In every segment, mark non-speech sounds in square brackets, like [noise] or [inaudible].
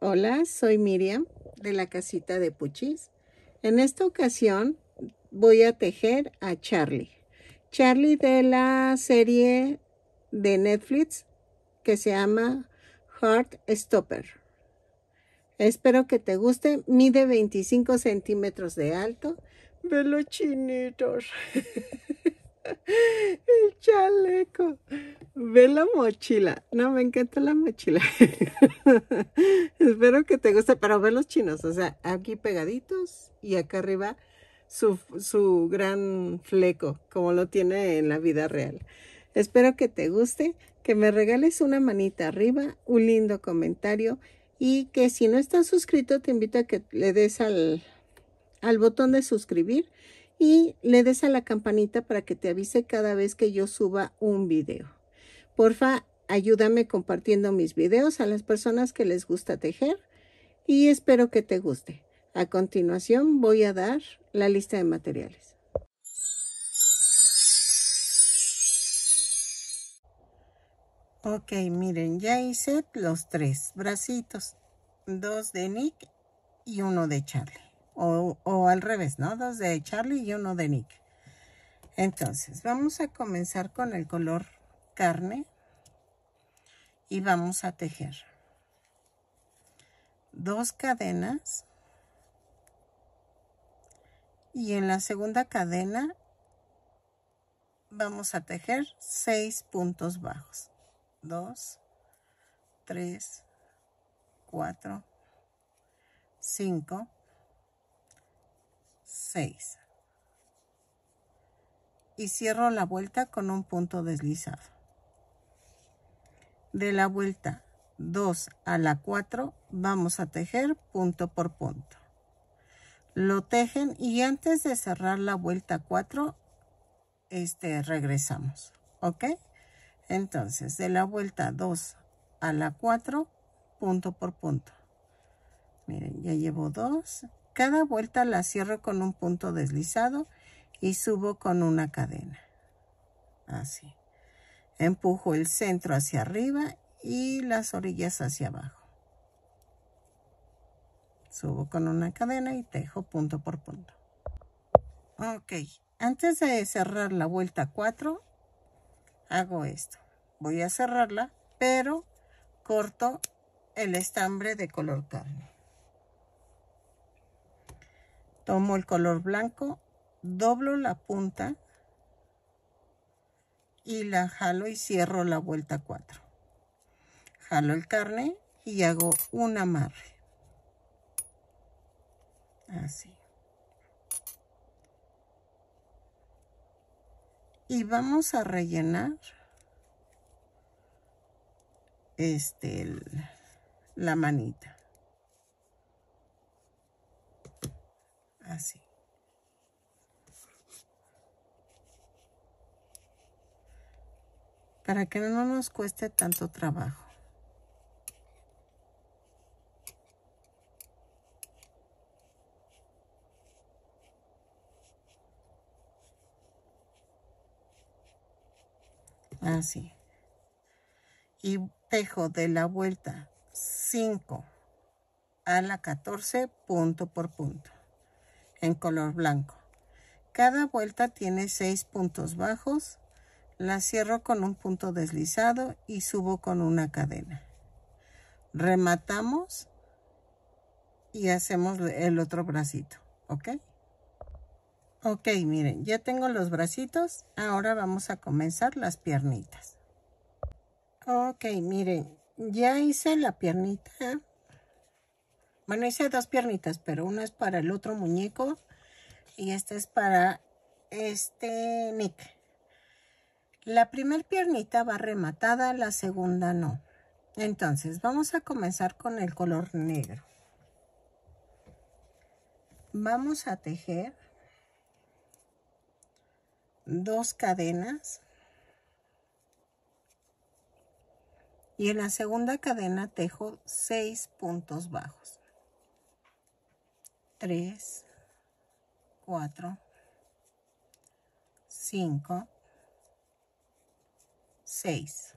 Hola, soy Miriam de la casita de Puchis. En esta ocasión voy a tejer a Charlie. Charlie de la serie de Netflix que se llama Heart Stopper. Espero que te guste. Mide 25 centímetros de alto. Velo chinitos. [laughs] El chaleco. Ve la mochila. No, me encanta la mochila. [laughs] Espero que te guste, pero ve los chinos. O sea, aquí pegaditos y acá arriba su, su gran fleco, como lo tiene en la vida real. Espero que te guste, que me regales una manita arriba, un lindo comentario y que si no estás suscrito te invito a que le des al, al botón de suscribir y le des a la campanita para que te avise cada vez que yo suba un video. Porfa, ayúdame compartiendo mis videos a las personas que les gusta tejer y espero que te guste. A continuación voy a dar la lista de materiales. Ok, miren, ya hice los tres bracitos, dos de Nick y uno de Charlie o, al revés, ¿no? Dos de Charlie y uno de Nick. Entonces, vamos a comenzar con el color carne y vamos a tejer dos cadenas y en la segunda cadena vamos a tejer seis puntos bajos. Dos, tres, cuatro, cinco, 6. Y cierro la vuelta con un punto deslizado. De la vuelta 2 a la 4 vamos a tejer punto por punto. Lo tejen y antes de cerrar la vuelta 4 este, regresamos. ¿Ok? Entonces, de la vuelta 2 a la 4, punto por punto. Miren, ya llevo 2, cada vuelta la cierro con un punto deslizado y subo con una cadena. Así. Empujo el centro hacia arriba y las orillas hacia abajo. Subo con una cadena y tejo punto por punto. Ok, antes de cerrar la vuelta 4, hago esto. Voy a cerrarla, pero corto el estambre de color carne tomo el color blanco, doblo la punta y la jalo y cierro la vuelta 4. Jalo el carne y hago un amarre. Así. Y vamos a rellenar este, la manita. así. Para que no nos cueste tanto trabajo. Así. Y tejo de la vuelta 5 a la 14 punto por punto en color blanco. Cada vuelta tiene seis puntos bajos. La cierro con un punto deslizado y subo con una cadena. Rematamos y hacemos el otro bracito, ¿ok? Ok, miren, ya tengo los bracitos. Ahora vamos a comenzar las piernitas. Ok, miren, ya hice la piernita bueno, hice dos piernitas, pero una es para el otro muñeco y esta es para este Nick. La primer piernita va rematada, la segunda no. Entonces, vamos a comenzar con el color negro. Vamos a tejer dos cadenas. Y en la segunda cadena tejo seis puntos bajos. 3, 4, 5, 6.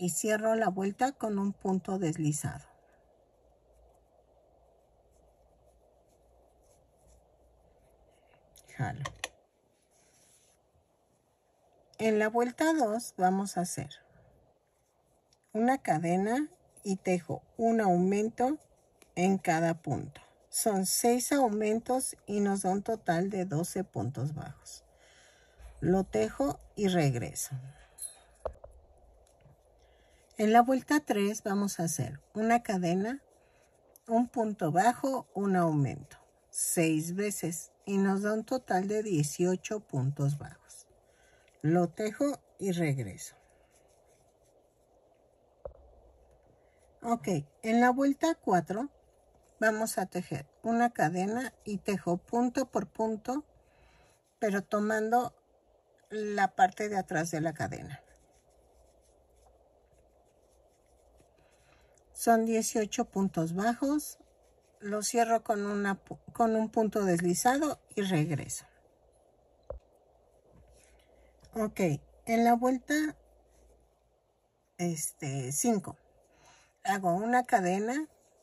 Y cierro la vuelta con un punto deslizado. Jalo. En la vuelta 2 vamos a hacer una cadena y tejo un aumento en cada punto. Son seis aumentos y nos da un total de 12 puntos bajos. Lo tejo y regreso. En la vuelta 3 vamos a hacer una cadena, un punto bajo, un aumento, seis veces y nos da un total de 18 puntos bajos. Lo tejo y regreso. Ok, en la vuelta 4 vamos a tejer una cadena y tejo punto por punto pero tomando la parte de atrás de la cadena son 18 puntos bajos lo cierro con, una, con un punto deslizado y regreso ok en la vuelta este 5 hago una cadena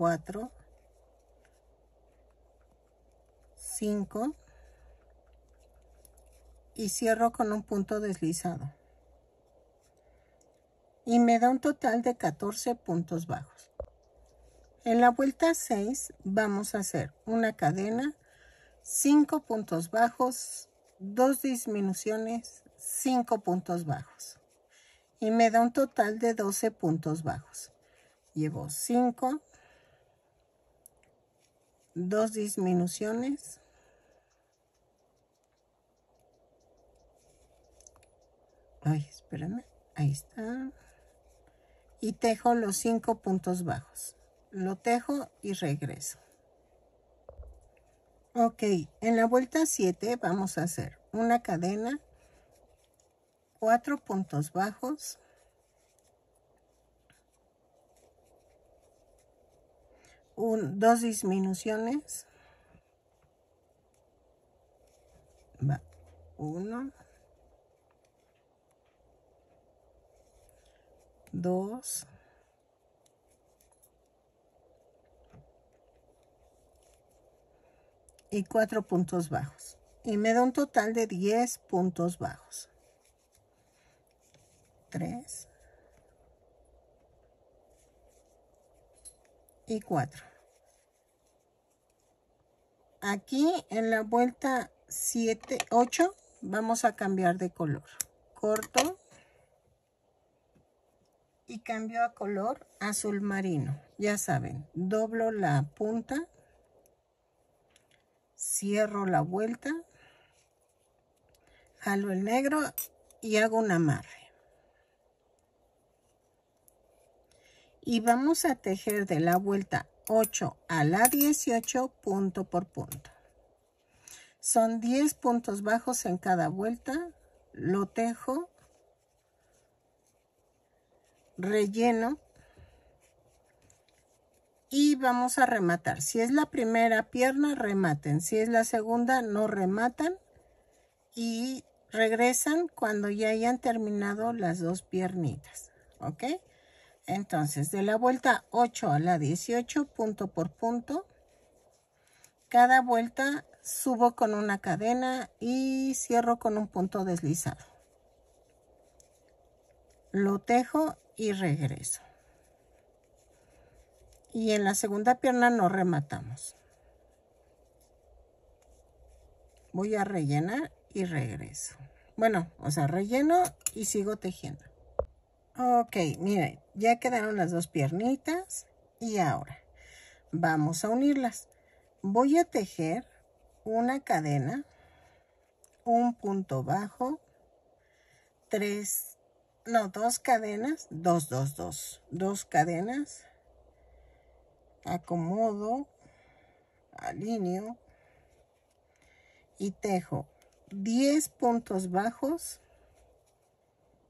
4, 5 y cierro con un punto deslizado. Y me da un total de 14 puntos bajos. En la vuelta 6 vamos a hacer una cadena, 5 puntos bajos, 2 disminuciones, 5 puntos bajos. Y me da un total de 12 puntos bajos. Llevo 5, dos disminuciones ay espérame ahí está y tejo los cinco puntos bajos lo tejo y regreso ok en la vuelta 7 vamos a hacer una cadena cuatro puntos bajos un, dos disminuciones. uno. Dos. Y cuatro puntos bajos. Y me da un total de diez puntos bajos. Tres. y cuatro aquí en la vuelta 7, 8 vamos a cambiar de color. Corto y cambio a color azul marino. Ya saben, doblo la punta, cierro la vuelta, jalo el negro y hago un amarre. Y vamos a tejer de la vuelta 8 a la 18 punto por punto. Son 10 puntos bajos en cada vuelta. Lo tejo. Relleno. Y vamos a rematar. Si es la primera pierna, rematen. Si es la segunda, no rematan. Y regresan cuando ya hayan terminado las dos piernitas. ¿Ok? Entonces, de la vuelta 8 a la 18, punto por punto, cada vuelta subo con una cadena y cierro con un punto deslizado. Lo tejo y regreso. Y en la segunda pierna no rematamos. Voy a rellenar y regreso. Bueno, o sea, relleno y sigo tejiendo. Ok, miren, ya quedaron las dos piernitas y ahora vamos a unirlas. Voy a tejer una cadena, un punto bajo, tres, no, dos cadenas, dos, dos, dos, dos cadenas, acomodo, alineo y tejo 10 puntos bajos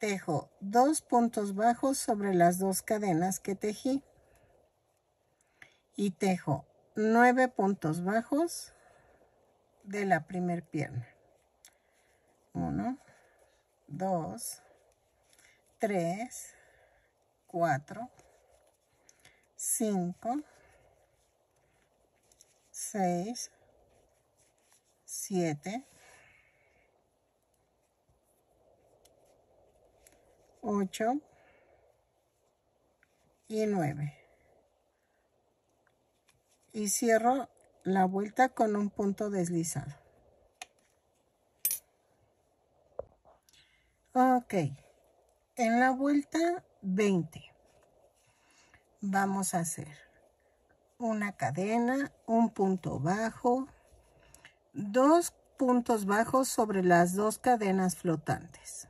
tejo dos puntos bajos sobre las dos cadenas que tejí y tejo nueve puntos bajos de la primer pierna. 1, 2, 3, 4, 5, 6, 7, 8 y 9 y cierro la vuelta con un punto deslizado ok en la vuelta 20 vamos a hacer una cadena un punto bajo dos puntos bajos sobre las dos cadenas flotantes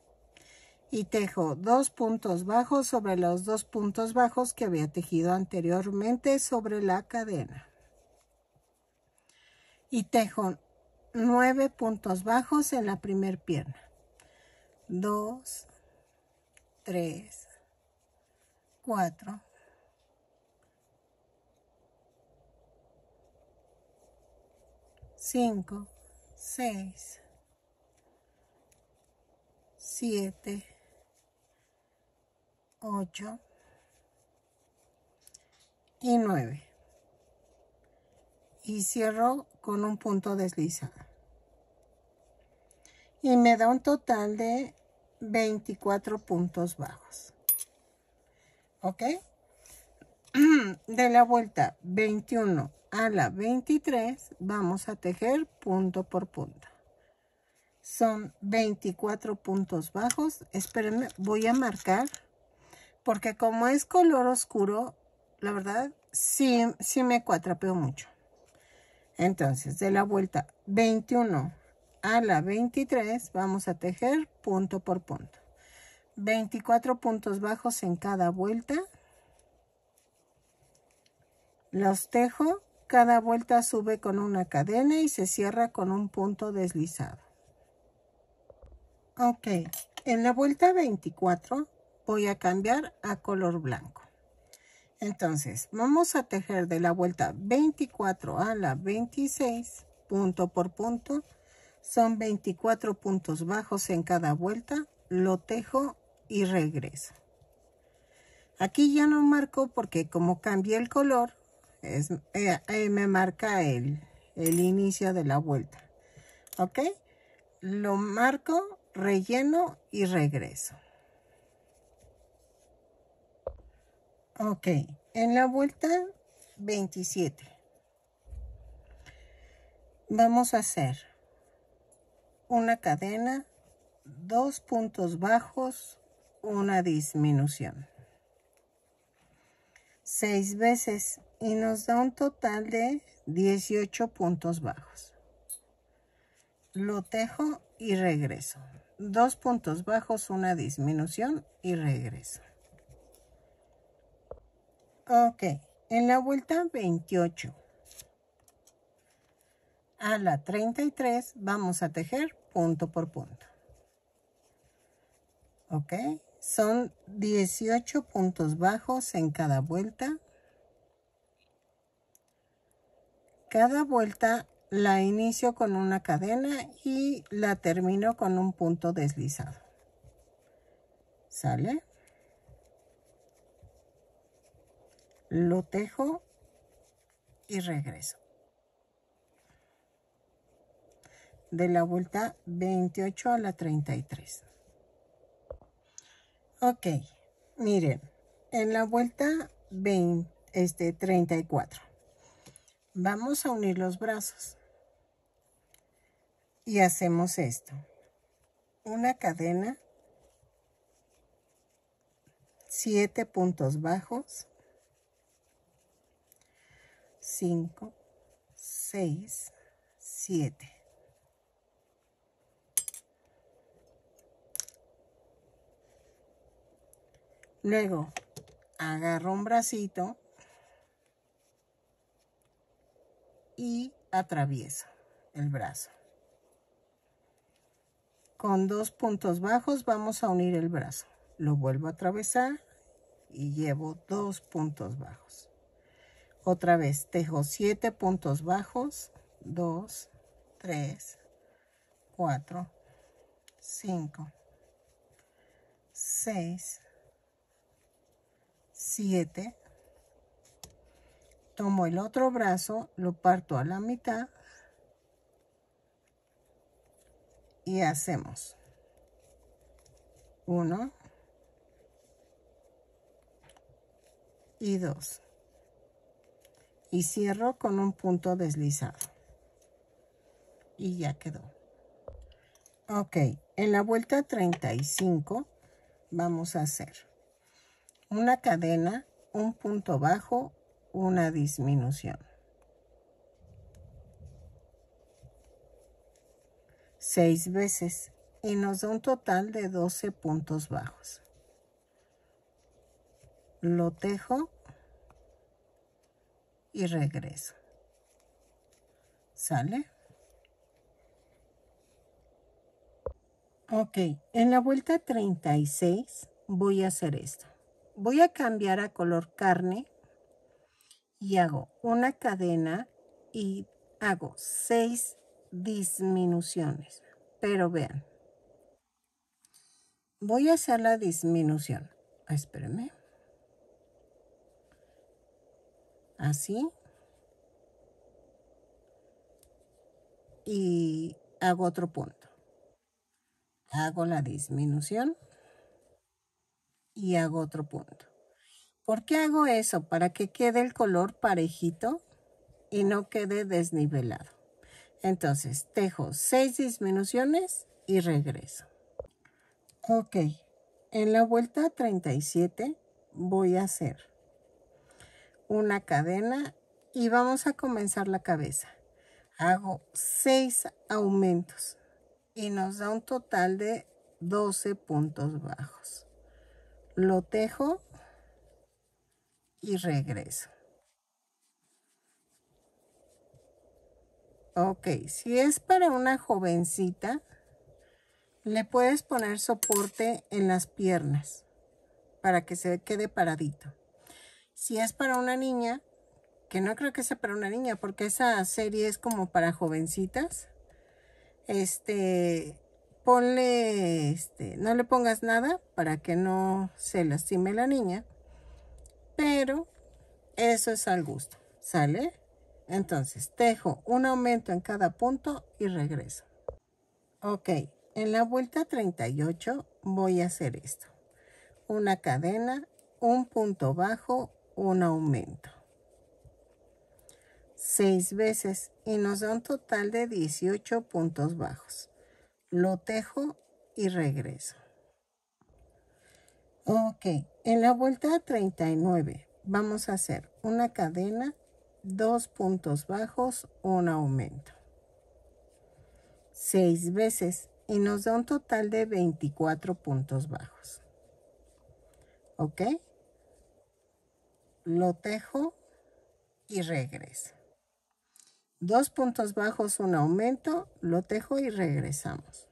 y tejo dos puntos bajos sobre los dos puntos bajos que había tejido anteriormente sobre la cadena. Y tejo nueve puntos bajos en la primer pierna. Dos, tres, cuatro, cinco, seis, siete, 8 y 9 y cierro con un punto deslizado y me da un total de 24 puntos bajos ok [clears throat] de la vuelta 21 a la 23 vamos a tejer punto por punto son 24 puntos bajos espérenme voy a marcar porque como es color oscuro, la verdad, sí, me cuatrapeo mucho. Entonces, de la vuelta 21 a la 23, vamos a tejer punto por punto. 24 puntos bajos en cada vuelta. Los tejo, cada vuelta sube con una cadena y se cierra con un punto deslizado. Ok, en la vuelta 24 voy a cambiar a color blanco. Entonces, vamos a tejer de la vuelta 24 a la 26, punto por punto. Son 24 puntos bajos en cada vuelta. Lo tejo y regreso. Aquí ya no marco porque como cambié el color, es, eh, eh, me marca el, el inicio de la vuelta. ¿Ok? Lo marco, relleno y regreso. Ok, en la vuelta 27 vamos a hacer una cadena, dos puntos bajos, una disminución. Seis veces y nos da un total de 18 puntos bajos. Lo tejo y regreso. Dos puntos bajos, una disminución y regreso. Ok, en la vuelta 28 a la 33 vamos a tejer punto por punto. Ok, son 18 puntos bajos en cada vuelta. Cada vuelta la inicio con una cadena y la termino con un punto deslizado. ¿Sale? lo tejo y regreso. De la vuelta 28 a la 33. Ok, miren, en la vuelta 20, este, 34 vamos a unir los brazos y hacemos esto una cadena siete puntos bajos 5, 6, 7. Luego agarro un bracito y atravieso el brazo. Con dos puntos bajos vamos a unir el brazo. Lo vuelvo a atravesar y llevo dos puntos bajos. Otra vez, tejo 7 puntos bajos, 2, 3, 4, 5, 6, 7. Tomo el otro brazo, lo parto a la mitad y hacemos 1 y 2 y cierro con un punto deslizado y ya quedó ok en la vuelta 35 vamos a hacer una cadena un punto bajo una disminución seis veces y nos da un total de 12 puntos bajos lo tejo y regreso. ¿Sale? Ok, en la vuelta 36 voy a hacer esto. Voy a cambiar a color carne y hago una cadena y hago seis disminuciones. Pero vean, voy a hacer la disminución. Espérenme. así. ¿Ah, y hago otro punto. Hago la disminución y hago otro punto. ¿Por qué hago eso? Para que quede el color parejito y no quede desnivelado. Entonces, tejo seis disminuciones y regreso. Ok, en la vuelta 37 voy a hacer una cadena y vamos a comenzar la cabeza. Hago 6 aumentos y nos da un total de 12 puntos bajos. Lo tejo y regreso. Ok, si es para una jovencita, le puedes poner soporte en las piernas para que se quede paradito. Si es para una niña, que no creo que sea para una niña, porque esa serie es como para jovencitas. Este, ponle, este, no le pongas nada para que no se lastime la niña. Pero eso es al gusto, ¿sale? Entonces, tejo un aumento en cada punto y regreso. Ok, en la vuelta 38 voy a hacer esto. Una cadena, un punto bajo, un aumento. Seis veces y nos da un total de 18 puntos bajos. Lo tejo y regreso. Ok, en la vuelta 39 vamos a hacer una cadena, dos puntos bajos, un aumento. Seis veces y nos da un total de 24 puntos bajos. ¿Ok? lo tejo y regreso. Dos puntos bajos, un aumento, lo tejo y regresamos.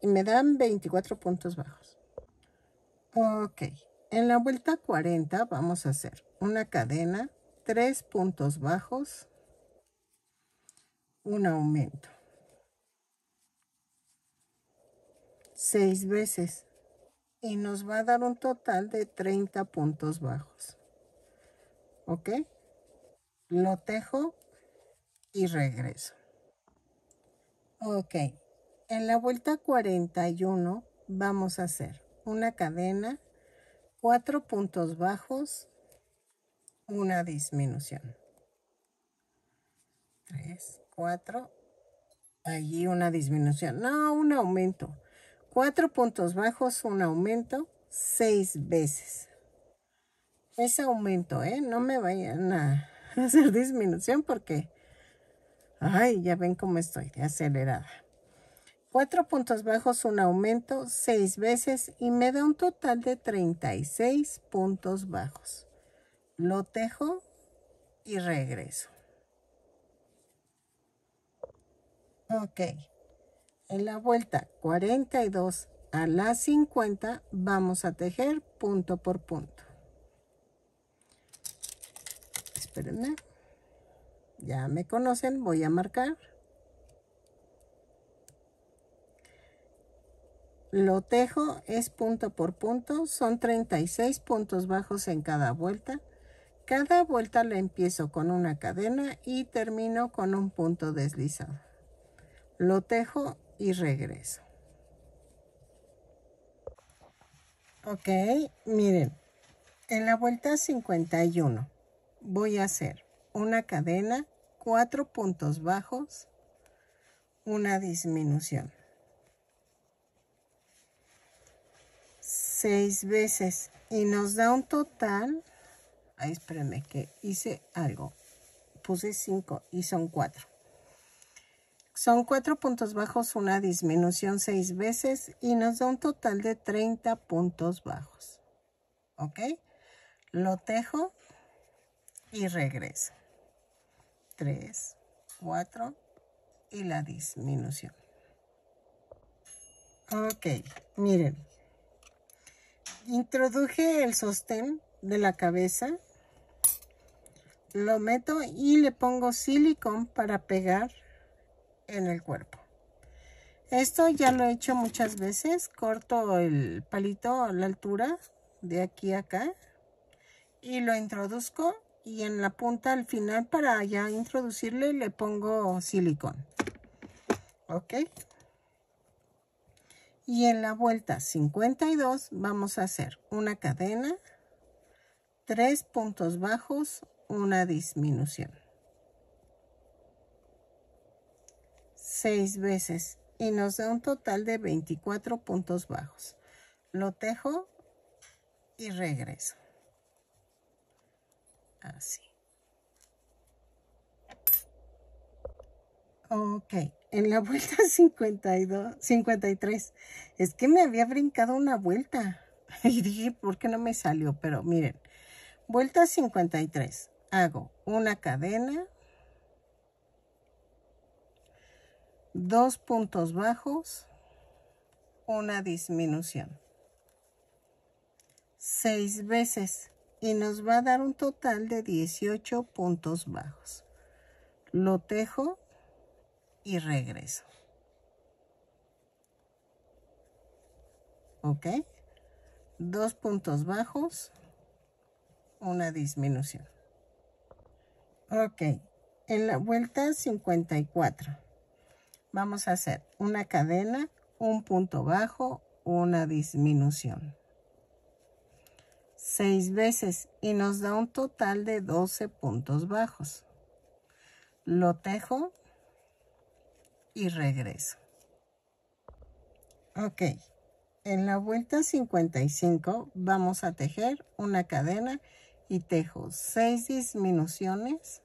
Y me dan 24 puntos bajos. Ok, en la vuelta 40 vamos a hacer una cadena, tres puntos bajos, un aumento. Seis veces y nos va a dar un total de 30 puntos bajos. ¿Ok? Lo tejo y regreso. Ok, en la vuelta 41 vamos a hacer una cadena, cuatro puntos bajos, una disminución. 3, 4, allí una disminución, no, un aumento. Cuatro puntos bajos, un aumento, seis veces. Ese aumento, ¿eh? No me vayan a [laughs] hacer disminución porque, ay, ya ven cómo estoy, acelerada. Cuatro puntos bajos, un aumento, seis veces y me da un total de 36 puntos bajos. Lo tejo y regreso. Ok en la vuelta 42 a la 50 vamos a tejer punto por punto. Espérenme. Ya me conocen, voy a marcar. Lo tejo es punto por punto, son 36 puntos bajos en cada vuelta. Cada vuelta la empiezo con una cadena y termino con un punto deslizado. Lo tejo y regreso. Ok, miren, en la vuelta 51 voy a hacer una cadena, cuatro puntos bajos, una disminución. Seis veces y nos da un total, ay, espérenme que hice algo, puse cinco y son cuatro. Son cuatro puntos bajos, una disminución seis veces y nos da un total de 30 puntos bajos. ¿Ok? Lo tejo y regreso. 3, 4 y la disminución. Ok, miren. Introduje el sostén de la cabeza. Lo meto y le pongo silicón para pegar en el cuerpo. Esto ya lo he hecho muchas veces. Corto el palito a la altura de aquí a acá y lo introduzco y en la punta al final para ya introducirle le pongo silicón. Ok. Y en la vuelta 52 vamos a hacer una cadena, tres puntos bajos, una disminución. seis veces y nos da un total de 24 puntos bajos. Lo tejo y regreso. Así. Ok, en la vuelta 52, [laughs] 53. Es que me había brincado una vuelta. [laughs] Y dije, ¿por qué no me salió? Pero miren, vuelta 53. Hago una cadena, dos puntos bajos, una disminución. Seis veces y nos va a dar un total de 18 puntos bajos. Lo tejo y regreso. ¿Ok? Dos puntos bajos, una disminución. Ok, en la vuelta 54 vamos a hacer una cadena, un punto bajo, una disminución. Seis veces y nos da un total de 12 puntos bajos. Lo tejo y regreso. Ok, en la vuelta 55 vamos a tejer una cadena y tejo seis disminuciones.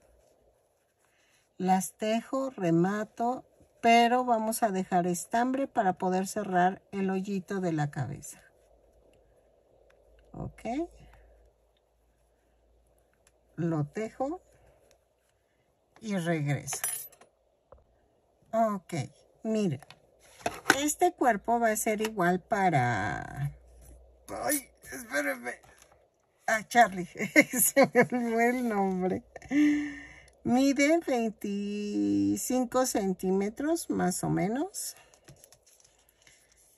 Las tejo, remato pero vamos a dejar estambre para poder cerrar el hoyito de la cabeza. Ok. Lo tejo y regreso. Ok, Mira. Este cuerpo va a ser igual para... Ay, espérenme. A ah, Charlie. [laughs] Se me olvidó el nombre. Mide 25 centímetros más o menos.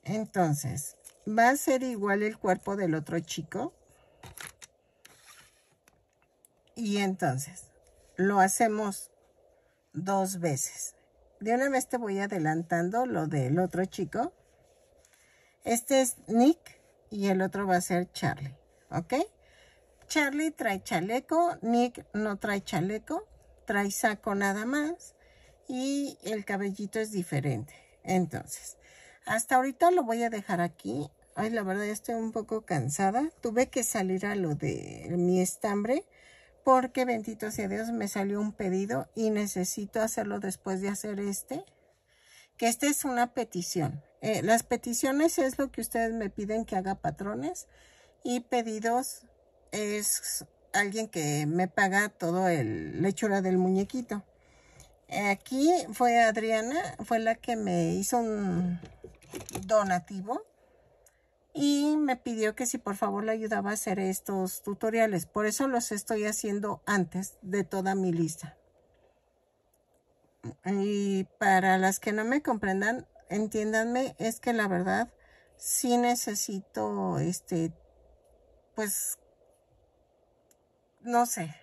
Entonces, va a ser igual el cuerpo del otro chico. Y entonces, lo hacemos dos veces. De una vez te voy adelantando lo del otro chico. Este es Nick y el otro va a ser Charlie, ¿ok? Charlie trae chaleco, Nick no trae chaleco trae saco nada más y el cabellito es diferente. Entonces, hasta ahorita lo voy a dejar aquí. Ay, la verdad estoy un poco cansada. Tuve que salir a lo de mi estambre porque bendito sea Dios me salió un pedido y necesito hacerlo después de hacer este. Que esta es una petición. Eh, las peticiones es lo que ustedes me piden que haga patrones y pedidos es alguien que me paga todo el hechura del muñequito. Aquí fue Adriana, fue la que me hizo un donativo y me pidió que si por favor le ayudaba a hacer estos tutoriales. Por eso los estoy haciendo antes de toda mi lista. Y para las que no me comprendan, entiéndanme, es que la verdad sí necesito este pues no sé.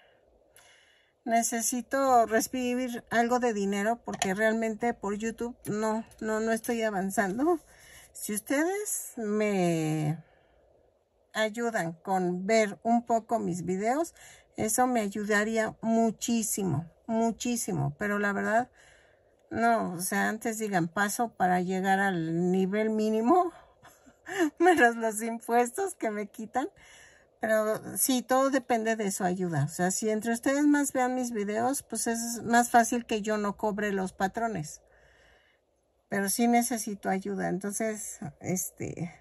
Necesito recibir algo de dinero porque realmente por YouTube no, no, no estoy avanzando. Si ustedes me ayudan con ver un poco mis videos, eso me ayudaría muchísimo, muchísimo. Pero la verdad, no, o sea, antes digan paso para llegar al nivel mínimo, [laughs] menos los impuestos que me quitan. Pero sí, todo depende de su ayuda. O sea, si entre ustedes más vean mis videos, pues es más fácil que yo no cobre los patrones. Pero sí necesito ayuda. Entonces, este...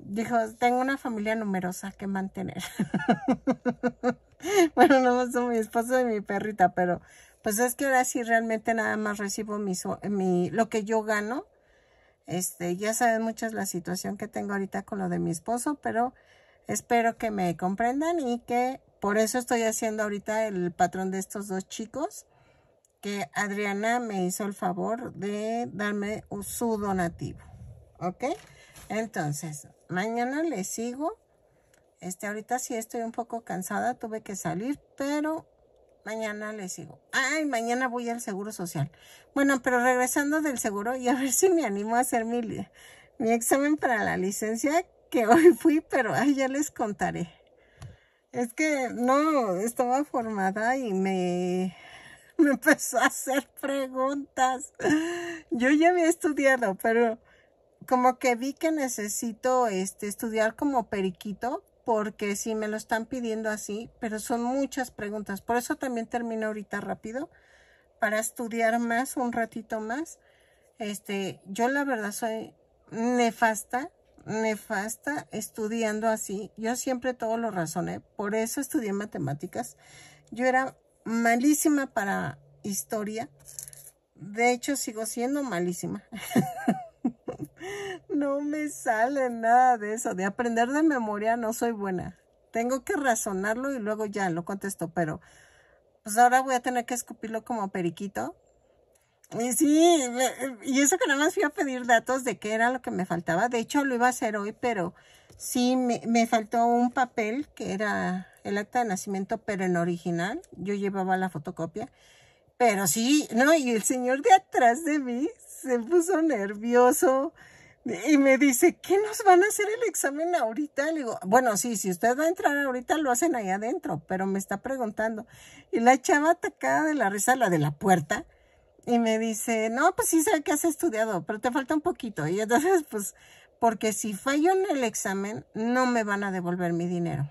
Dijo, tengo una familia numerosa que mantener. [laughs] bueno, no son mi esposo y mi perrita, pero pues es que ahora sí realmente nada más recibo mi, lo que yo gano este, ya saben muchas la situación que tengo ahorita con lo de mi esposo, pero espero que me comprendan y que por eso estoy haciendo ahorita el patrón de estos dos chicos, que Adriana me hizo el favor de darme su donativo. ¿Ok? Entonces, mañana les sigo. Este, ahorita sí estoy un poco cansada, tuve que salir, pero Mañana les digo, ay, mañana voy al Seguro Social. Bueno, pero regresando del seguro y a ver si me animo a hacer mi, examen para la licencia, que hoy [laughs] fui, pero ay, ya les contaré. Es que no, estaba formada y [laughs] me, empezó a hacer preguntas. Yo ya había estudiado, pero como que vi que necesito este, estudiar como periquito porque si me lo están pidiendo así, pero son muchas preguntas. Por eso también termino ahorita rápido, para estudiar más, un ratito más. Este, yo la verdad soy nefasta, nefasta estudiando así. Yo siempre todo lo razoné, por eso estudié matemáticas. Yo era malísima para historia. De hecho, sigo siendo malísima. [laughs] no me sale nada de eso. De aprender de memoria no soy buena. Tengo que razonarlo y luego ya lo contesto, pero pues ahora voy a tener que escupirlo como periquito. Y sí, y eso que nada más fui a pedir datos de qué era lo que me faltaba. De hecho, lo iba a hacer hoy, pero sí me, me faltó un papel que era el acta de nacimiento, pero en original. Yo llevaba la fotocopia. Pero sí, no, y el señor de atrás de mí se puso nervioso. Y me dice, ¿qué nos van a hacer el examen ahorita? Le digo, bueno, sí, si usted va a entrar ahorita, lo hacen ahí adentro, pero me está preguntando. Y la chava atacada de la risa, la de la puerta, y me dice, no, pues sí sé que has estudiado, pero te falta un poquito. Y entonces, pues, porque si fallo en el examen, no me van a devolver mi dinero.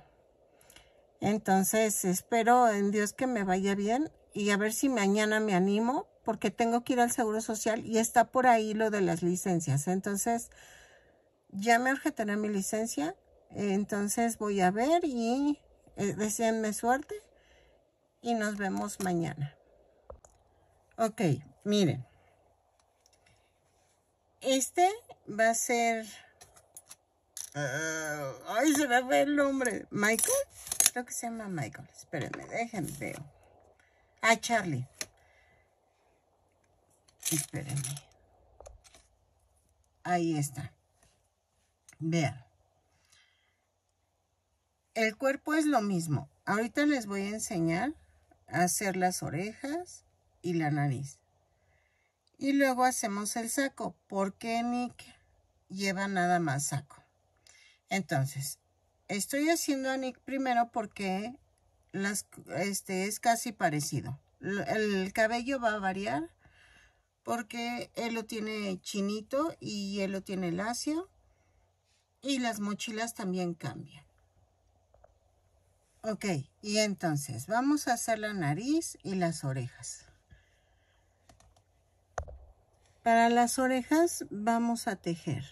Entonces, espero en Dios que me vaya bien y a ver si mañana me animo porque tengo que ir al Seguro Social y está por ahí lo de las licencias. Entonces, ya me urge tener mi licencia. Entonces voy a ver y eh, suerte y nos vemos mañana. Ok, miren. Este va a ser... Eh, ay, se me ve el nombre. ¿Michael? Creo que se llama Michael. Espérenme, déjenme ver. Ah, Charlie. Espérenme. Ahí está. Vean. El cuerpo es lo mismo. Ahorita les voy a enseñar a hacer las orejas y la nariz. Y luego hacemos el saco. porque Nick lleva nada más saco? Entonces, estoy haciendo a Nick primero porque las, este es casi parecido. El cabello va a variar porque él lo tiene chinito y él lo tiene lacio y las mochilas también cambian. Ok, y entonces vamos a hacer la nariz y las orejas. Para las orejas vamos a tejer.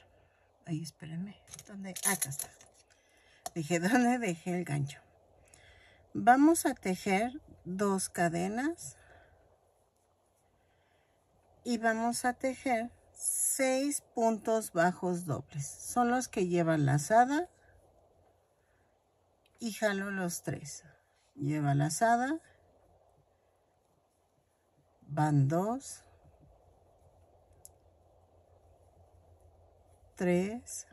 Ahí espérenme. ¿Dónde? Ah, acá está. Dije, ¿dónde dejé el gancho? Vamos a tejer dos cadenas y vamos a tejer 6 puntos bajos dobles. Son los que llevan lazada y jalo los tres. Lleva lazada, van 2, 3,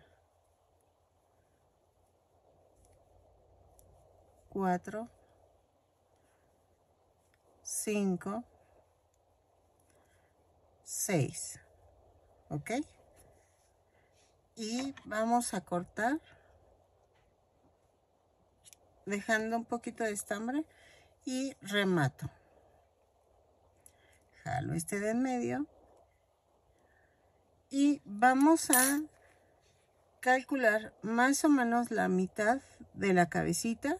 4, 5, 6. ¿Ok? Y vamos a cortar dejando un poquito de estambre y remato. Jalo este de en medio y vamos a calcular más o menos la mitad de la cabecita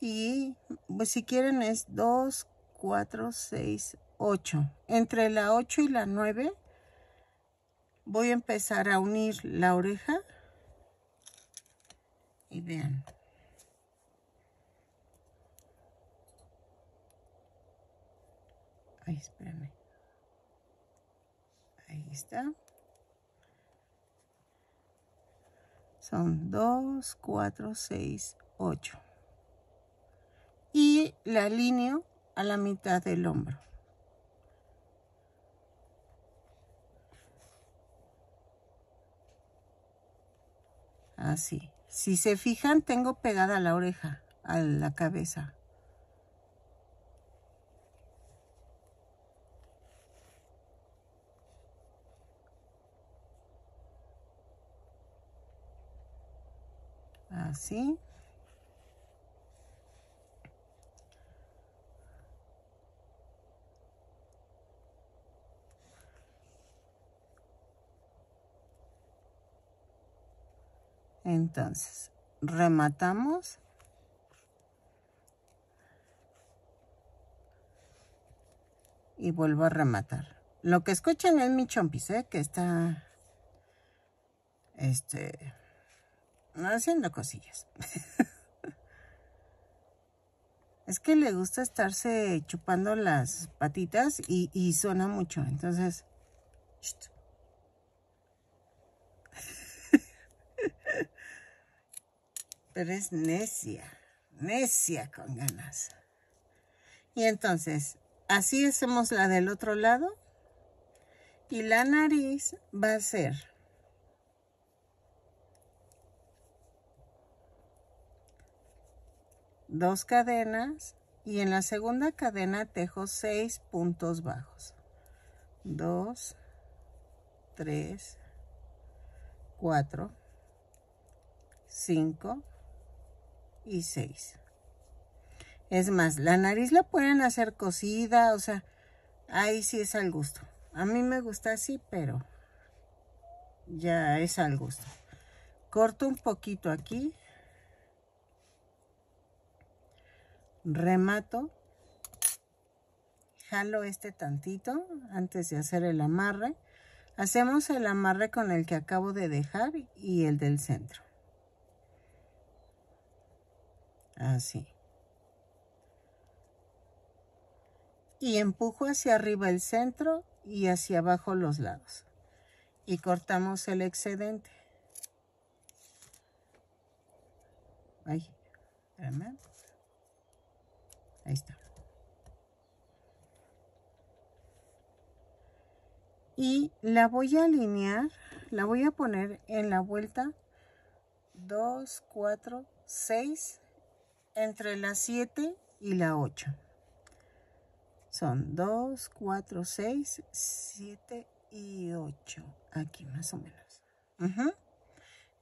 y pues si quieren es 2, 4, 6, 8. Entre la 8 y la 9 voy a empezar a unir la oreja. Y vean. Ay, espérame. Ahí está. Son 2, 4, 6, 8. Y la alineo a la mitad del hombro. Así. Ah, si se fijan, tengo pegada la oreja a la cabeza. Así. Entonces, rematamos. Y vuelvo a rematar. Lo que escuchan es mi chompis, ¿eh? que está este, haciendo cosillas. [laughs] es que le gusta estarse chupando las patitas y, y suena mucho. Entonces, pero es necia, necia con ganas. Y entonces, así hacemos la del otro lado y la nariz va a ser dos cadenas y en la segunda cadena tejo seis puntos bajos. Dos, tres, cuatro, cinco, y 6. Es más, la nariz la pueden hacer cosida, o sea, ahí sí es al gusto. A mí me gusta así, pero ya es al gusto. Corto un poquito aquí. Remato. Jalo este tantito antes de hacer el amarre. Hacemos el amarre con el que acabo de dejar y el del centro. Así. Ah, y empujo hacia arriba el centro y hacia abajo los lados. Y cortamos el excedente. Ahí. Ahí está. Y la voy a alinear, la voy a poner en la vuelta 2, 4, 6 entre la 7 y la 8. Son 2, 4, 6, 7 y 8. Aquí más o menos.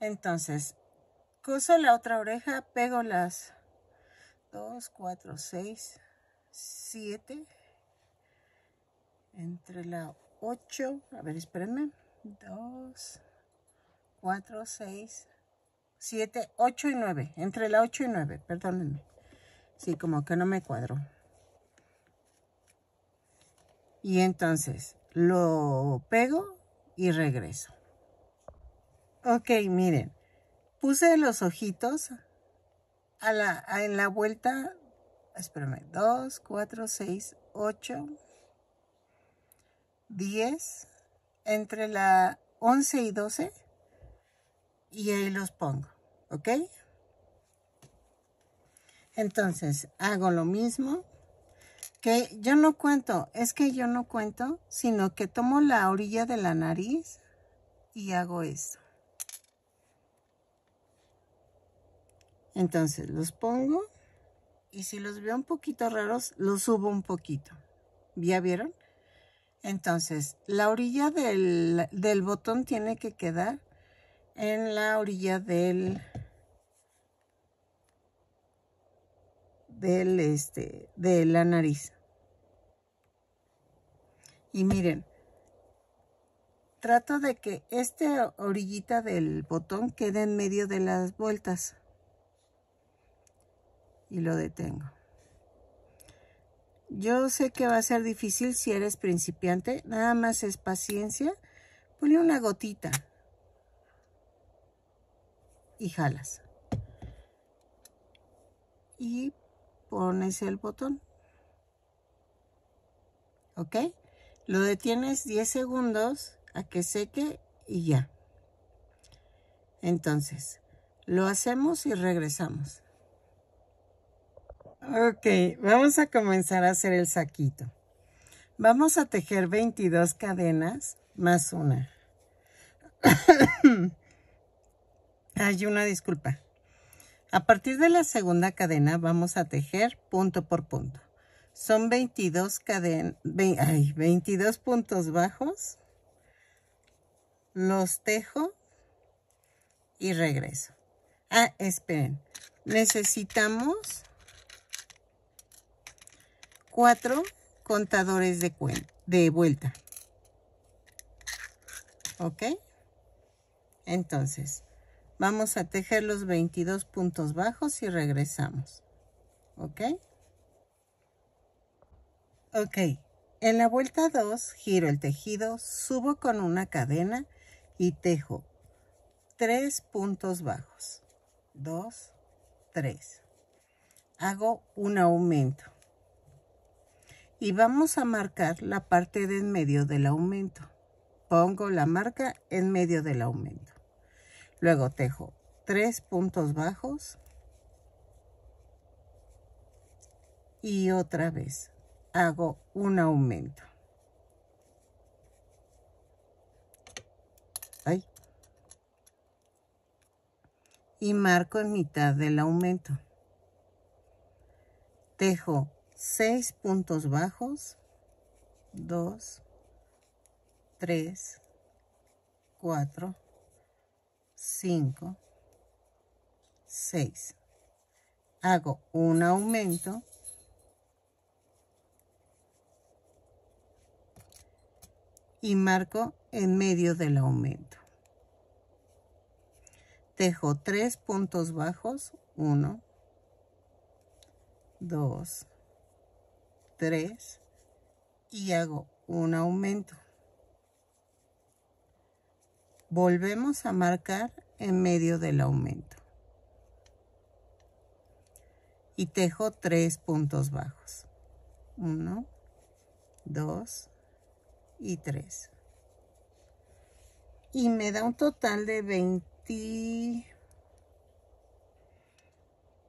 Entonces, cruzo la otra oreja, pego las 2, 4, 6, 7. Entre la 8, a ver, espérenme. 2, 4, 6, 7, 8 y 9. Entre la 8 y 9, perdónenme. Sí, como que no me cuadro. Y entonces lo pego y regreso. Ok, miren. Puse los ojitos a la, en la vuelta. Espérame. 2, 4, 6, 8, 10. Entre la 11 y 12 y ahí los pongo, ¿ok? Entonces, hago lo mismo que yo no cuento, es que yo no cuento, sino que tomo la orilla de la nariz y hago esto. Entonces los pongo y si los veo un poquito raros, los subo un poquito. ¿Ya vieron? Entonces, la orilla del, del botón tiene que quedar en la orilla del del este de la nariz y miren trato de que esta orillita del botón quede en medio de las vueltas y lo detengo yo sé que va a ser difícil si eres principiante nada más es paciencia ponle una gotita y jalas. Y pones el botón. ¿Ok? Lo detienes 10 segundos a que seque y ya. Entonces, lo hacemos y regresamos. Ok, vamos a comenzar a hacer el saquito. Vamos a tejer 22 cadenas más una. [coughs] Hay una disculpa. A partir de la segunda cadena vamos a tejer punto por punto. Son 22, caden 22 puntos bajos. Los tejo y regreso. Ah, esperen. Necesitamos cuatro contadores de, de vuelta. ¿Ok? Entonces, Vamos a tejer los 22 puntos bajos y regresamos. ¿Ok? Ok. En la vuelta 2, giro el tejido, subo con una cadena y tejo tres puntos bajos. 2, 3. Hago un aumento. Y vamos a marcar la parte de en medio del aumento. Pongo la marca en medio del aumento. Luego tejo tres puntos bajos y otra vez hago un aumento. Y marco en mitad del aumento. Tejo seis puntos bajos, dos, tres, cuatro, 5, 6. Hago un aumento. Y marco en medio del aumento. Dejo tres puntos bajos. 1, 2, 3. Y hago un aumento volvemos a marcar en medio del aumento y tejo tres puntos bajos. Uno, dos y 3 Y me da un total de 20...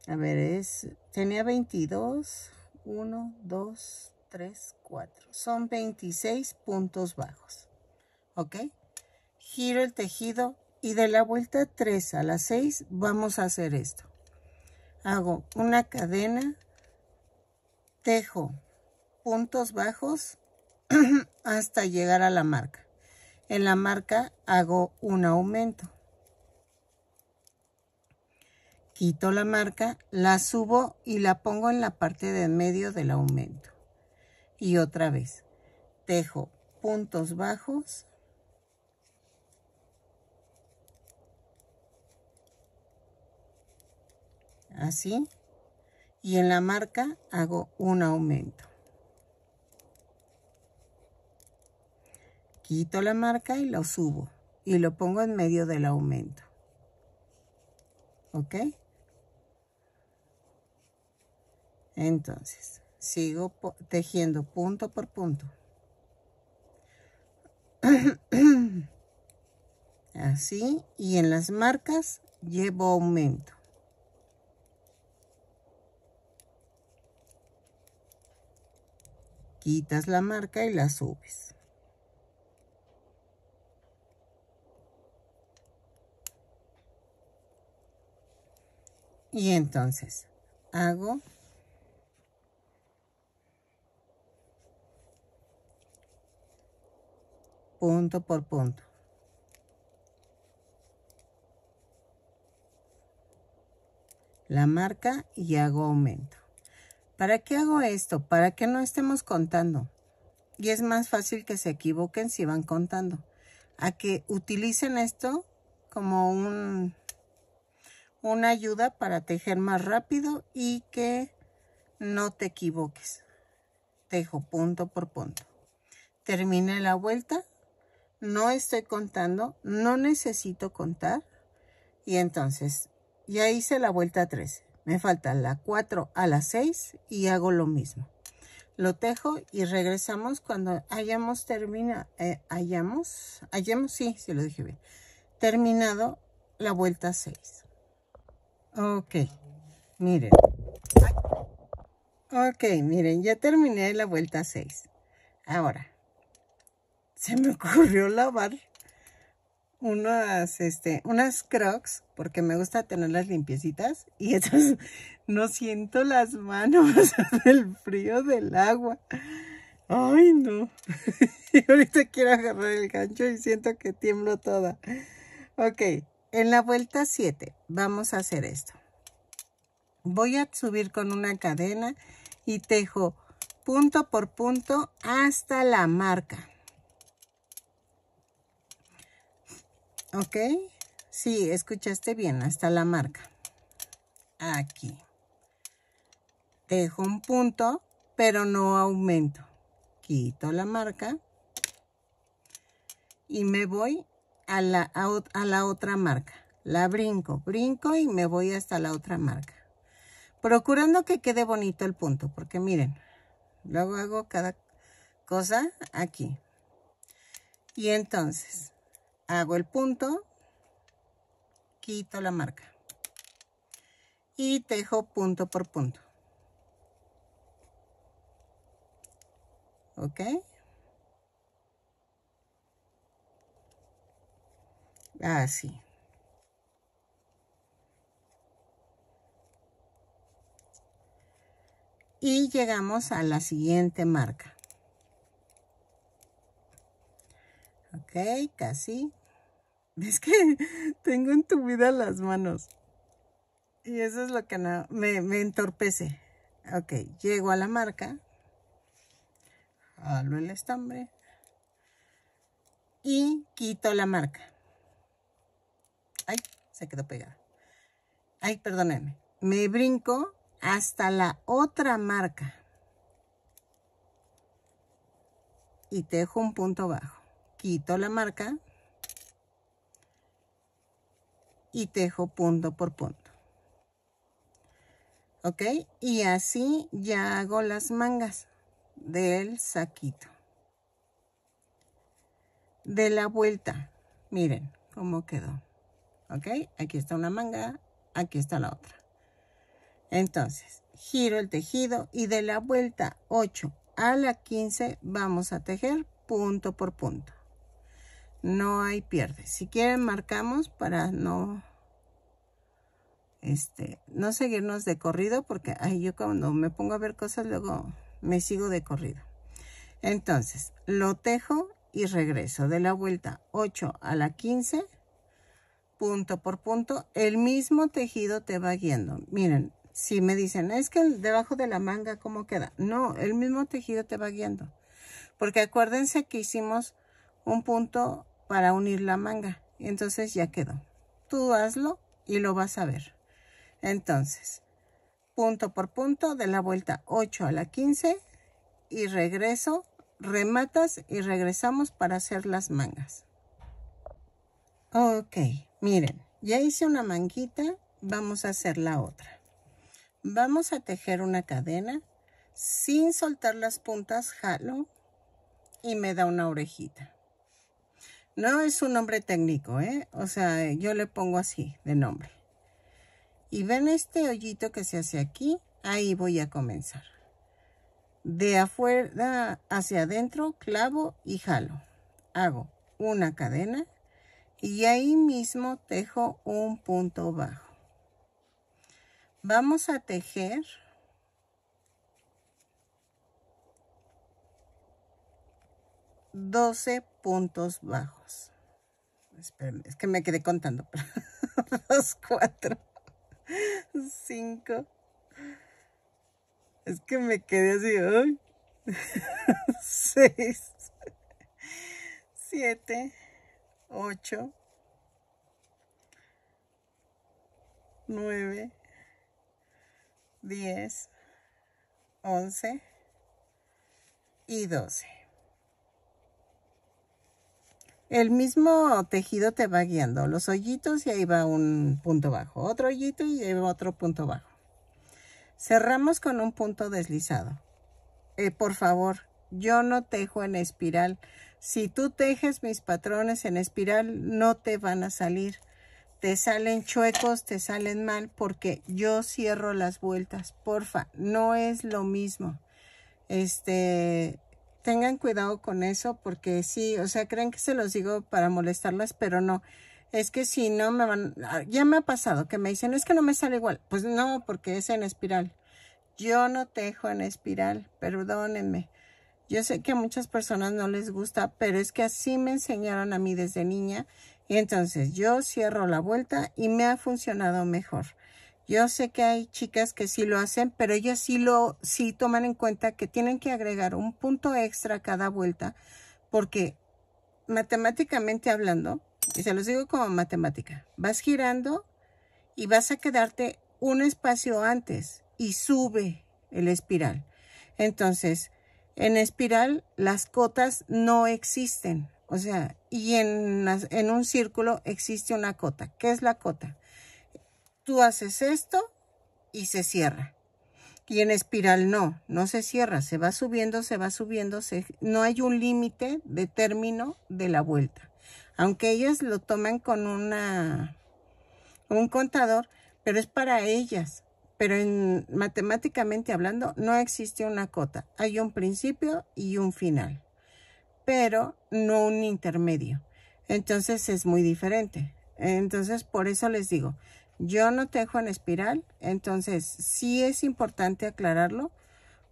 A ver, es... Tenía 22, 1, 2, 3, 4. Son 26 puntos bajos. ¿Ok? giro el tejido y de la vuelta 3 a la 6 vamos a hacer esto. Hago una cadena, tejo puntos bajos [clears throat] hasta llegar a la marca. En la marca hago un aumento. Quito la marca, la subo y la pongo en la parte de en medio del aumento. Y otra vez, tejo puntos bajos así. Y en la marca hago un aumento. Quito la marca y lo subo. Y lo pongo en medio del aumento. ¿Ok? Entonces, sigo tejiendo punto por punto. [clears throat] Así, y en las marcas llevo aumento. quitas la marca y la subes. Y entonces hago punto por punto. La marca y hago aumento. ¿Para qué hago esto? Para que no estemos contando. Y es más fácil que se equivoquen si van contando. A que utilicen esto como un, una ayuda para tejer más rápido y que no te equivoques. Tejo punto por punto. Terminé la vuelta. No estoy contando. No necesito contar. Y entonces ya hice la vuelta 13 me falta la 4 a la 6 y hago lo mismo lo tejo y regresamos cuando hayamos terminado eh, hayamos hayamos sí se lo dije bien terminado la vuelta 6 ok miren ok miren ya terminé la vuelta 6 ahora se me [laughs] ocurrió lavar unas, este, unas crocs, porque me gusta tenerlas limpiecitas, [laughs] y entonces no siento las manos [laughs] del frío del agua. Ay, no. [laughs] y ahorita quiero agarrar el gancho y siento que tiemblo toda. Ok, en la vuelta 7 vamos a hacer esto. Voy a subir con una cadena y tejo punto por punto hasta la marca. ¿Ok? Sí, escuchaste bien, hasta la marca. Aquí. Dejo un punto, pero no aumento. Quito la marca. Y me voy a la, a la otra marca. La brinco, brinco y me voy hasta la otra marca. Procurando que quede bonito el punto, porque miren, luego hago cada cosa aquí. Y entonces, hago el punto, quito la marca y tejo punto por punto. ¿Ok? Así. Y llegamos a la siguiente marca. Ok, casi es que [laughs] tengo en tu vida las manos. Y eso es lo que me, me entorpece. Ok, llego a la marca, jalo el estambre y quito la marca. Ay, se quedó pegada. Ay, perdónenme. Me brinco hasta la otra marca. Y tejo un punto bajo. Quito la marca y tejo punto por punto. ¿Ok? Y así ya hago las mangas del saquito. De la vuelta, miren cómo quedó. ¿Ok? Aquí está una manga, aquí está la otra. Entonces, giro el tejido y de la vuelta 8 a la 15 vamos a tejer punto por punto no hay pierde. Si quieren marcamos para no este, no seguirnos de corrido porque ahí yo cuando me pongo a ver cosas luego me sigo de corrido. Entonces, lo tejo y regreso de la vuelta 8 a la 15, punto por punto, el mismo tejido te va guiando. Miren, si me dicen, es que debajo de la manga, ¿cómo queda? No, el mismo tejido te va guiando. Porque acuérdense que hicimos un punto para unir la manga. Entonces ya quedó. Tú hazlo y lo vas a ver. Entonces, punto por punto de la vuelta 8 a la 15 y regreso, rematas y regresamos para hacer las mangas. Ok, miren, ya hice una manguita, vamos a hacer la otra. Vamos a tejer una cadena sin soltar las puntas, jalo y me da una orejita. No es un nombre técnico, ¿eh? O sea, eh, yo le pongo así de nombre. Y ven este hoyito que se hace aquí. Ahí voy a comenzar. De afuera hacia adentro, clavo y jalo. Hago una cadena y ahí mismo tejo un punto bajo. Vamos a tejer doce puntos bajos. es que me quedé contando. [laughs] Dos, cuatro, cinco. Es que me quedé así, [laughs] Seis, siete, ocho, nueve, diez, once y doce el mismo tejido te va guiando los hoyitos y ahí va un punto bajo, otro hoyito y ahí va otro punto bajo. Cerramos con un punto deslizado. Eh, por favor, yo no tejo en espiral. Si tú tejes mis patrones en espiral, no te van a salir. Te salen chuecos, te salen mal, porque yo cierro las vueltas. Porfa, no es lo mismo. Este, tengan cuidado con eso porque sí, o sea, creen que se los digo para molestarlas, pero no. Es que si no me van, ah, ya me ha pasado que me dicen, es que no me sale igual. Pues no, porque es en espiral. Yo no tejo en espiral, perdónenme. Yo sé que a muchas personas no les gusta, pero es que así me enseñaron a mí desde niña. Y entonces yo cierro la vuelta y me ha funcionado mejor. Yo sé que hay chicas que sí lo hacen, pero ellas sí lo sí toman en cuenta que tienen que agregar un punto extra cada vuelta, porque matemáticamente hablando, y se los digo como matemática, vas girando y vas a quedarte un espacio antes y sube el espiral. Entonces, en espiral las cotas no existen. O sea, y en, en un círculo existe una cota. ¿Qué es la cota? tú haces esto y se cierra. Y en espiral no, no se cierra, se va subiendo, se va subiendo, no hay un límite de término de la vuelta. Aunque ellas lo toman con una, un contador, pero es para ellas. Pero en, matemáticamente hablando, no existe una cota. Hay un principio y un final, pero no un intermedio. Entonces es muy diferente. Entonces por eso les digo, yo no tejo en espiral, entonces sí es importante aclararlo,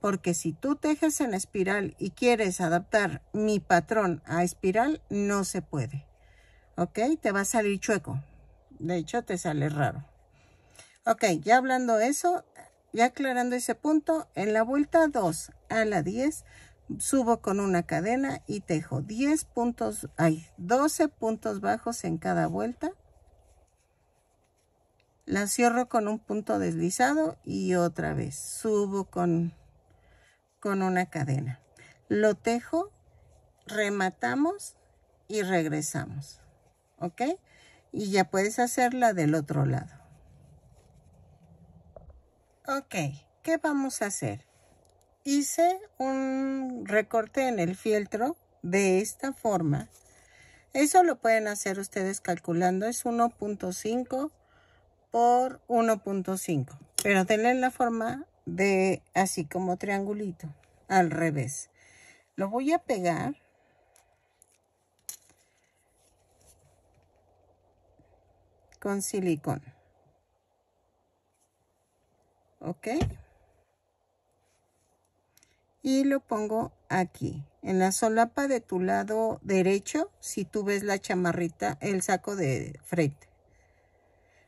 porque si tú tejes en espiral y quieres adaptar mi patrón a espiral, no se puede. ¿Ok? Te va a salir chueco. De hecho, te sale raro. Ok, ya hablando eso, ya aclarando ese punto, en la vuelta 2 a la 10, subo con una cadena y tejo 10 puntos, hay 12 puntos bajos en cada vuelta la cierro con un punto deslizado y otra vez subo con, una cadena. Lo tejo, rematamos y regresamos. ¿Ok? Y ya puedes hacerla del otro lado. Ok, ¿qué vamos a hacer? Hice un recorte en el fieltro de esta forma. Eso lo pueden hacer ustedes calculando. Es 1.5 por 1.5. Pero tener la forma de así como triangulito, al revés. Lo voy a pegar. con silicón. ¿Ok? Y lo pongo aquí, en la solapa de tu lado derecho, si tú ves la chamarrita, el saco de frente.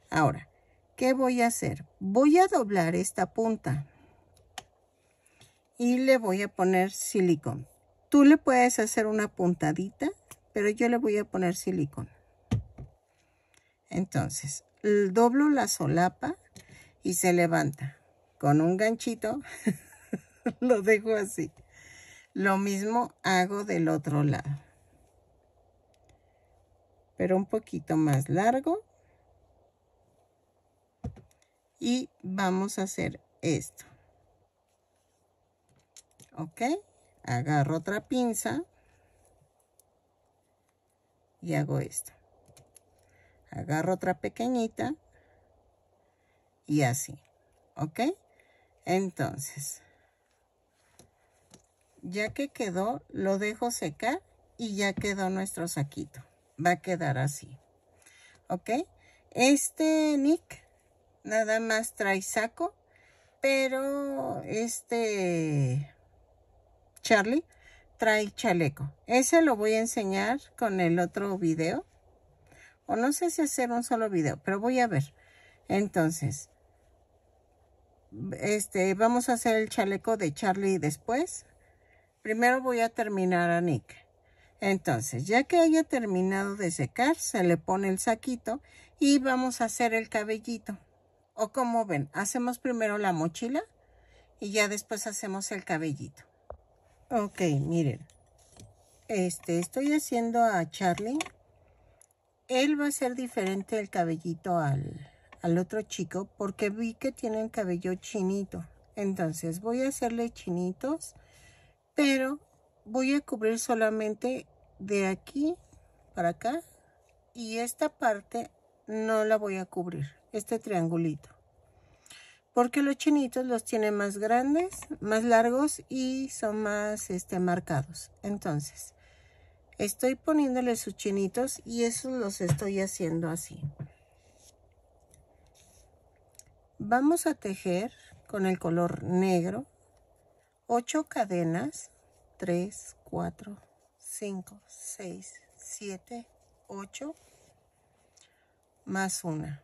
Ahora, ¿Qué voy a hacer? Voy a doblar esta punta y le voy a poner silicón. Tú le puedes hacer una puntadita, pero yo le voy a poner silicón. Entonces, doblo la solapa y se levanta. Con un ganchito [laughs] lo dejo así. Lo mismo hago del otro lado. Pero un poquito más largo y vamos a hacer esto ok agarro otra pinza y hago esto agarro otra pequeñita y así ok entonces ya que quedó lo dejo secar y ya quedó nuestro saquito va a quedar así ok este nick nada más trae saco, pero este Charlie trae chaleco. Ese lo voy a enseñar con el otro video. O no sé si hacer un solo video, pero voy a ver. Entonces, este, vamos a hacer el chaleco de Charlie después. Primero voy a terminar a Nick. Entonces, ya que haya terminado de secar, se le pone el saquito y vamos a hacer el cabellito. O como ven, hacemos primero la mochila y ya después hacemos el cabellito. Ok, miren. Este, estoy haciendo a Charlie. Él va a ser diferente el cabellito al, al otro chico porque vi que tiene el cabello chinito. Entonces voy a hacerle chinitos, pero voy a cubrir solamente de aquí para acá y esta parte no la voy a cubrir este triangulito. Porque los chinitos los tiene más grandes, más largos y son más este, marcados. Entonces, estoy poniéndole sus chinitos y eso los estoy haciendo así. Vamos a tejer con el color negro 8 cadenas 3, 4, 5, 6, 7, 8 más una.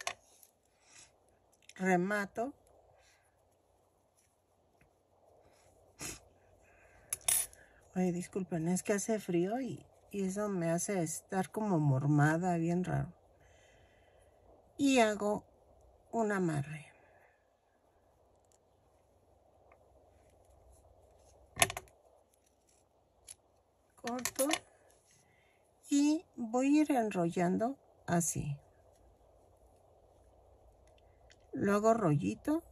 remato. Oye, disculpen, es que hace frío y, y eso me hace estar como mormada, bien raro. Y hago un amarre. Corto. Y voy a ir enrollando así lo hago rollito,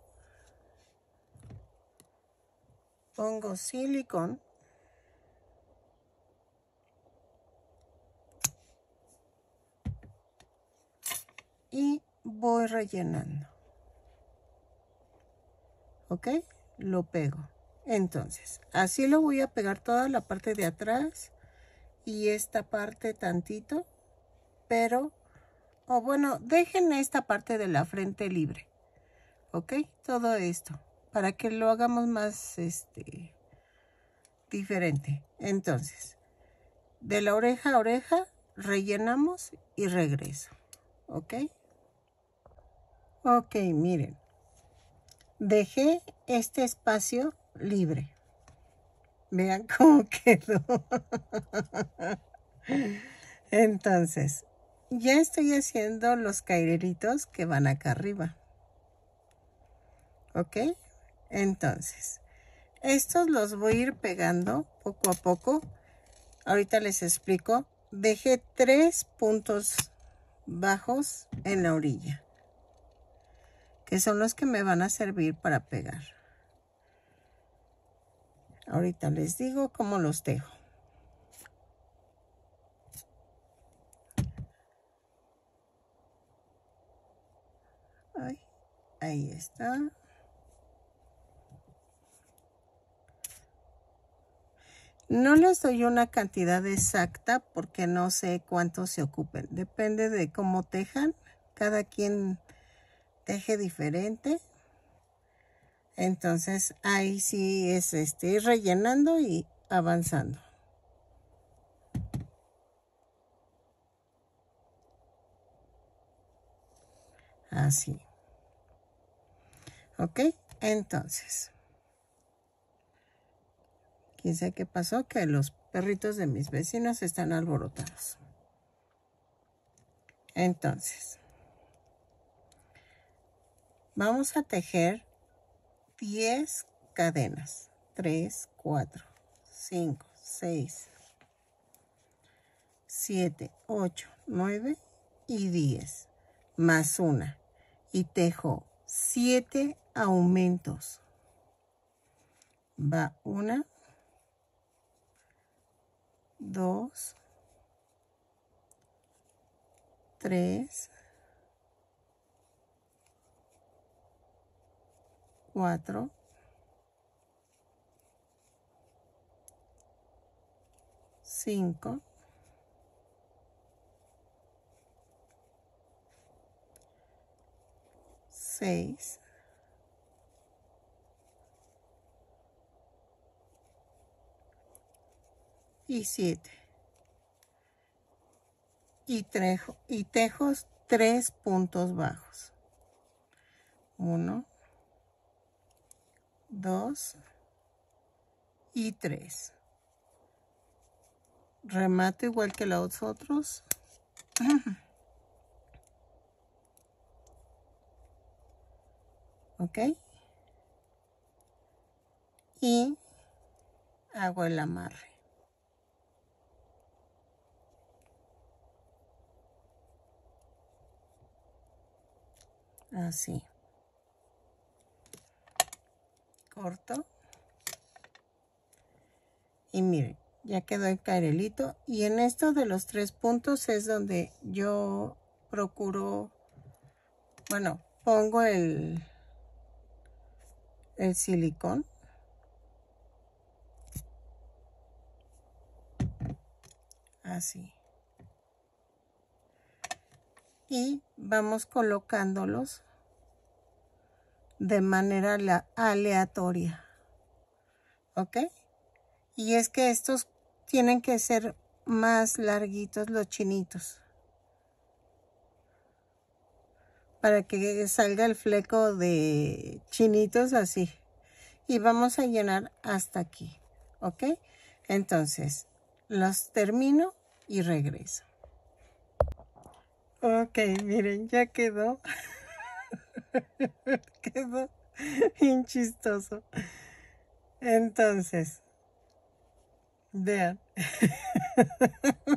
pongo silicón, y voy rellenando. ¿Ok? Lo pego. Entonces, así lo voy a pegar toda la parte de atrás y esta parte tantito, pero, o bueno, dejen esta parte de la frente libre. ¿ok? Todo esto, para que lo hagamos más, este, diferente. Entonces, de la oreja a oreja, rellenamos y regreso, ¿ok? Ok, miren, dejé este espacio libre. Vean [laughs] cómo quedó. Entonces, ya estoy haciendo los caireritos que van acá arriba. ¿Ok? Entonces, estos los voy a ir pegando poco a poco. Ahorita les explico. Dejé tres puntos bajos en la orilla. Que son los que me van a servir para pegar. Ahorita les digo cómo los dejo. ahí está. No les doy una cantidad exacta porque no sé cuánto se ocupen. Depende de cómo tejan. Cada quien teje diferente. Entonces ahí sí es este, rellenando y avanzando. Así. ¿Ok? Entonces quién sabe qué pasó, que los perritos de mis vecinos están alborotados. Entonces, vamos a tejer 10 cadenas. 3, 4, 5, 6, 7, 8, 9 y 10. Más una. Y tejo 7 aumentos. Va una, 2, 3, 4, 5, 6, y 7. Y, trejo, y tejos tres puntos bajos. 1, 2 y 3. Remato igual que los otros. [clears throat] ¿Ok? Y hago el amarre. así ah, corto y miren ya quedó el caerelito y en esto de los tres puntos es donde yo procuro bueno pongo el el silicón así y vamos colocándolos de manera aleatoria. ¿Ok? Y es que estos tienen que ser más larguitos los chinitos. Para que salga el fleco de chinitos así. Y vamos a llenar hasta aquí. ¿Ok? Entonces, los termino y regreso. Ok, miren, ya quedó. [laughs] quedó bien chistoso. Entonces, vean. [laughs]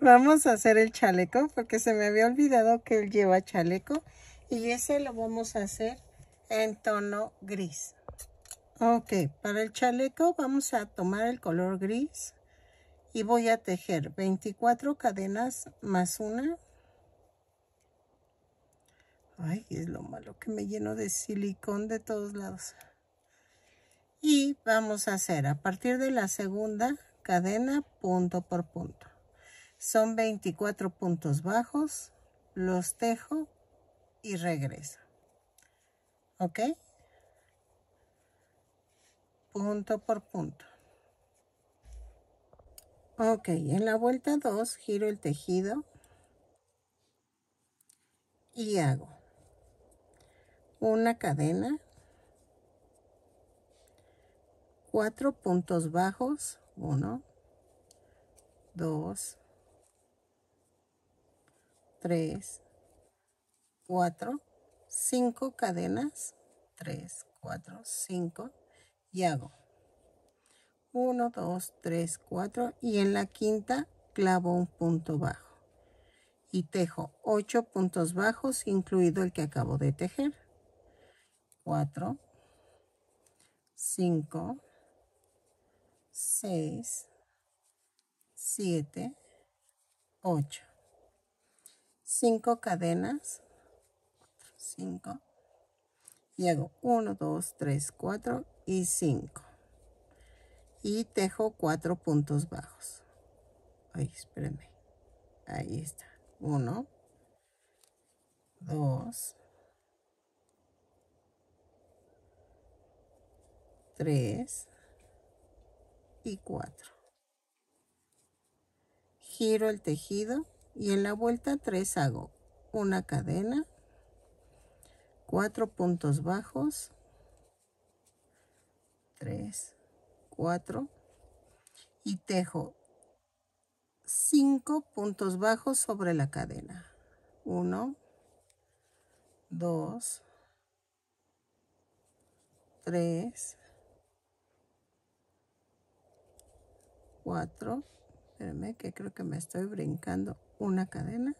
vamos a hacer el chaleco porque se me había olvidado que él lleva chaleco. Y ese lo vamos a hacer en tono gris. Ok, para el chaleco vamos a tomar el color gris y voy a tejer 24 cadenas más una Ay, es lo malo que me lleno de silicón de todos lados. Y vamos a hacer a partir de la segunda cadena punto por punto. Son 24 puntos bajos, los tejo y regreso. ¿Ok? Punto por punto. Ok, en la vuelta 2 giro el tejido y hago una cadena, cuatro puntos bajos, 1 2 tres, cuatro, cinco cadenas, 3 4 5 y hago 1, 2, 3, 4 y en la quinta clavo un punto bajo y tejo 8 puntos bajos incluido el que acabo de tejer. 4, 5, 6, 7, 8. 5 cadenas, 5, y hago 1, 2, 3, 4 y 5. Y tejo 4 puntos bajos. Ay, espérenme. Ahí está. 1, 2, 3 y 4. Giro el tejido y en la vuelta 3 hago una cadena, 4 puntos bajos, 3, 4 y tejo 5 puntos bajos sobre la cadena. 1, 2, 3, 4 espérenme que creo que me estoy brincando una cadena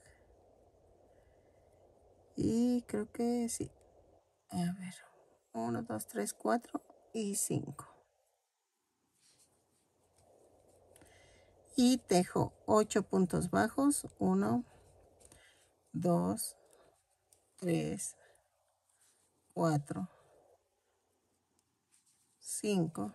y creo que sí a ver 1 2 3 4 y 5 y tejo 8 puntos bajos 1 2 3 4 5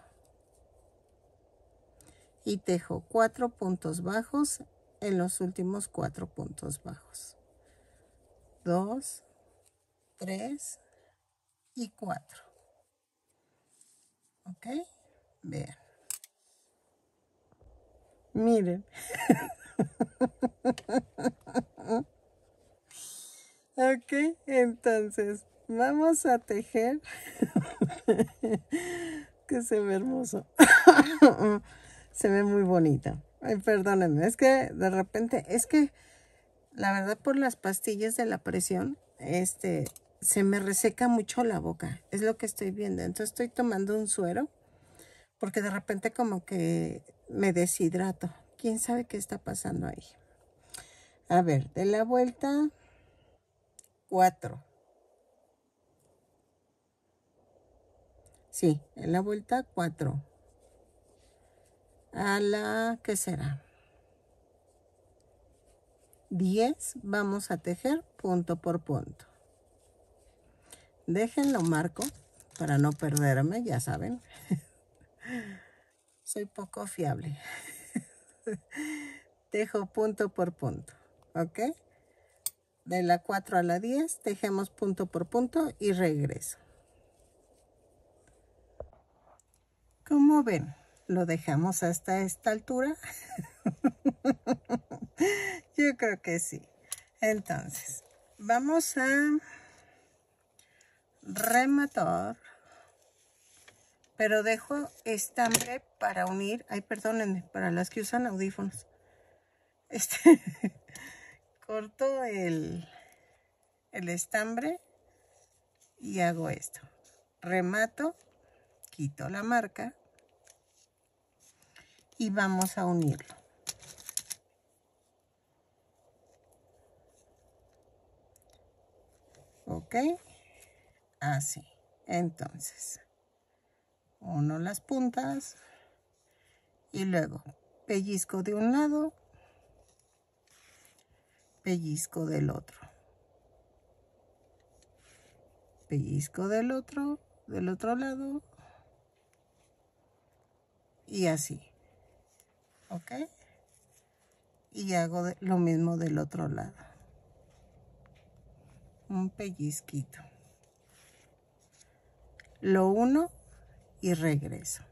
y tejo cuatro puntos bajos en los últimos cuatro puntos bajos. Dos. Tres. y cuatro. ¿Ok? Vean. Miren. [laughs] ok, entonces vamos a tejer. [laughs] que se ve hermoso. [laughs] se ve muy bonita. Ay, perdónenme, es que de repente, es que la verdad por las pastillas de la presión, este, se me reseca mucho la boca. Es lo que estoy viendo. Entonces estoy tomando un suero porque de repente como que me deshidrato. ¿Quién sabe qué está pasando ahí? A ver, de la vuelta, 4. Sí, en la vuelta 4 a la que será 10 vamos a tejer punto por punto déjenlo marco para no perderme ya saben [laughs] soy poco fiable [laughs] tejo punto por punto ok de la 4 a la 10 tejemos punto por punto y regreso como ven lo dejamos hasta esta altura. [laughs] Yo creo que sí. Entonces, vamos a rematar. Pero dejo estambre para unir. Ay, perdónenme, para las que usan audífonos. Este, [laughs] corto el, el estambre y hago esto. Remato, quito la marca y vamos a unirlo. ¿Ok? Así. Entonces, uno las puntas y luego pellizco de un lado, pellizco del otro. Pellizco del otro, del otro lado y así ok y hago lo mismo del otro lado un pellizquito lo uno y regreso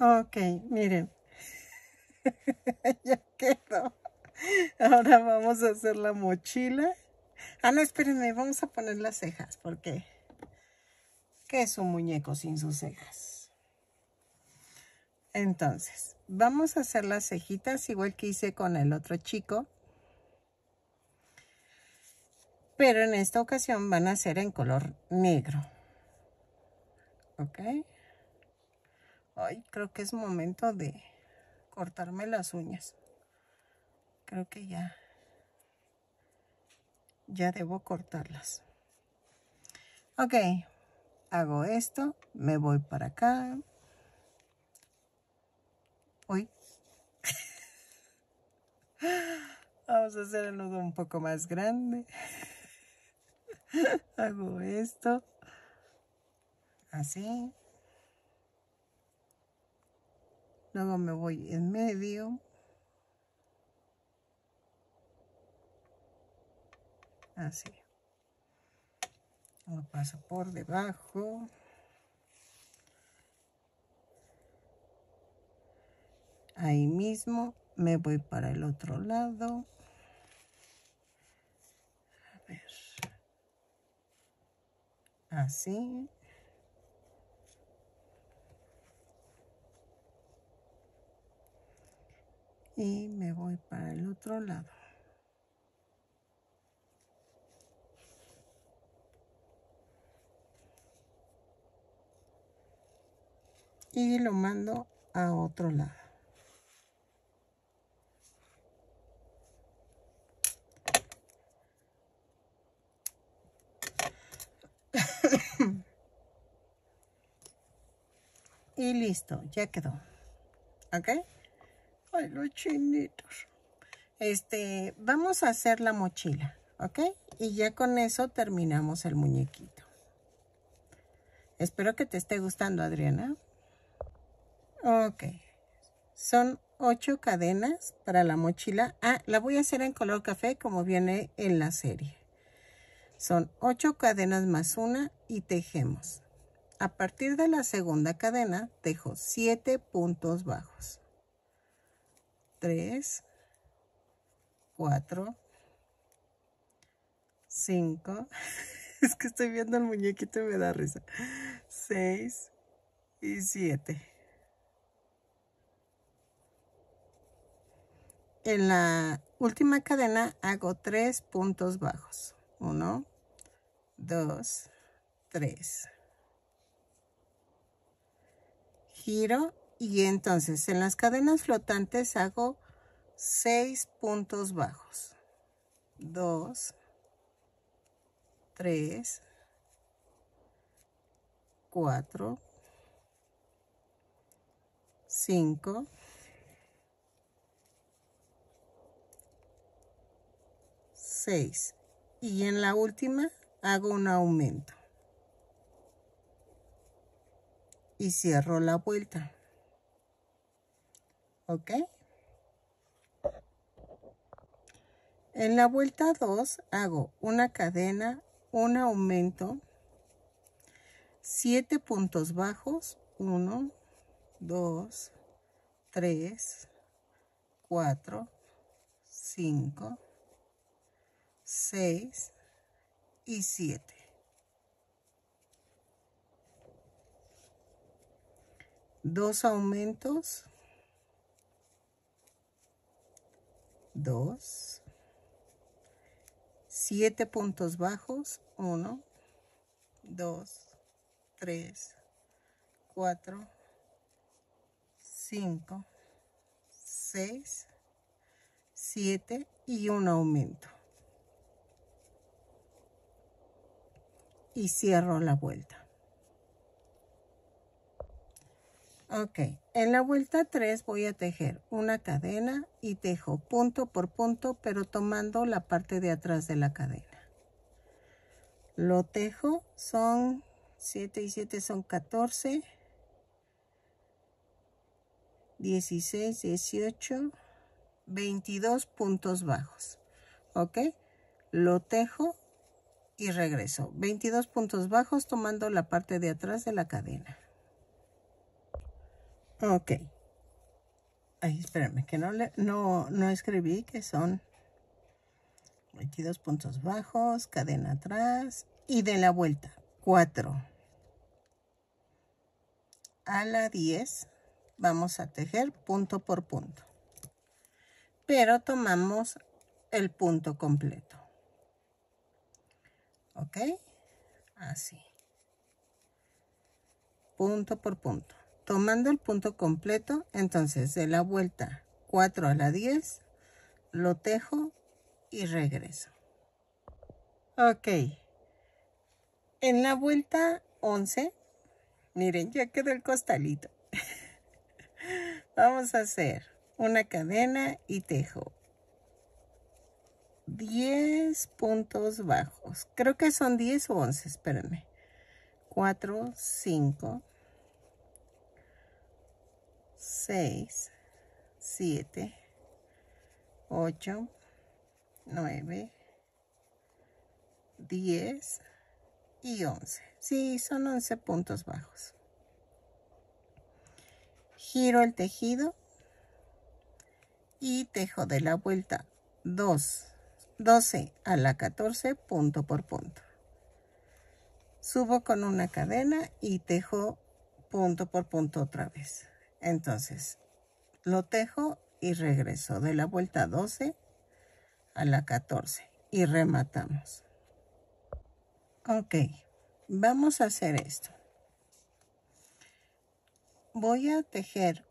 ok miren [laughs] ya quedó ahora vamos a hacer la mochila ah no espérenme vamos a poner las cejas porque ¿qué es un muñeco sin sus cejas? entonces Vamos a hacer las cejitas igual que hice con el otro chico. Pero en esta ocasión van a ser en color negro. ¿Ok? Ay, creo que es momento de cortarme las uñas. Creo que ya. Ya debo cortarlas. Ok. Hago esto. Me voy para acá. Vamos a hacer el nudo un poco más grande. [laughs] Hago esto. Así. Luego me voy en medio. Así. Lo paso por debajo. Ahí mismo me voy para el otro lado. A ver. Así. Y me voy para el otro lado. Y lo mando a otro lado. y listo, ya quedó. ¿Ok? Ay, los chinitos. Este, vamos a hacer la mochila, ¿ok? Y ya con eso terminamos el muñequito. Espero que te esté gustando, Adriana. Ok. Son ocho cadenas para la mochila. Ah, la voy a hacer en color café como viene en la serie. Son ocho cadenas más una y tejemos. A partir de la segunda cadena dejo 7 puntos bajos. 3, 4, 5, es que estoy viendo el muñequito y me da risa, 6 y 7. En la última cadena hago 3 puntos bajos. 1, 2, 3 giro y entonces en las cadenas flotantes hago 6 puntos bajos. 2, 3, 4, 5, 6. Y en la última hago un aumento. y cierro la vuelta. ¿Ok? En la vuelta 2 hago una cadena, un aumento, 7 puntos bajos, 1, 2, 3, 4, 5, 6 y 7. dos aumentos, dos, siete puntos bajos, uno, dos, tres, cuatro, cinco, seis, siete y un aumento. Y cierro la vuelta. Ok, en la vuelta 3 voy a tejer una cadena y tejo punto por punto, pero tomando la parte de atrás de la cadena. Lo tejo, son 7 y 7 son 14, 16, 18, 22 puntos bajos. Ok, lo tejo y regreso. 22 puntos bajos tomando la parte de atrás de la cadena. Ok. ahí espérame, que no, no, no escribí que son 22 puntos bajos, cadena atrás y de la vuelta. 4. A la 10 vamos a tejer punto por punto. Pero tomamos el punto completo. ¿Ok? Así. Punto por punto tomando el punto completo, entonces de la vuelta 4 a la 10, lo tejo y regreso. Ok. En la vuelta 11, miren, ya quedó el costalito. [laughs] Vamos a hacer una cadena y tejo 10 puntos bajos. Creo que son 10 o 11, espérenme. 4, 5, 6, 7, 8, 9, 10 y 11. Sí, son 11 puntos bajos. Giro el tejido y tejo de la vuelta 2, 12 a la 14 punto por punto. Subo con una cadena y tejo punto por punto otra vez. Entonces, lo tejo y regreso de la vuelta 12 a la 14 y rematamos. Ok, vamos a hacer esto. Voy a tejer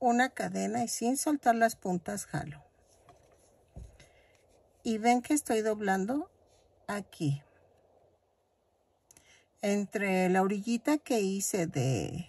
una cadena y sin soltar las puntas jalo. Y ven que estoy doblando aquí. Entre la orillita que hice de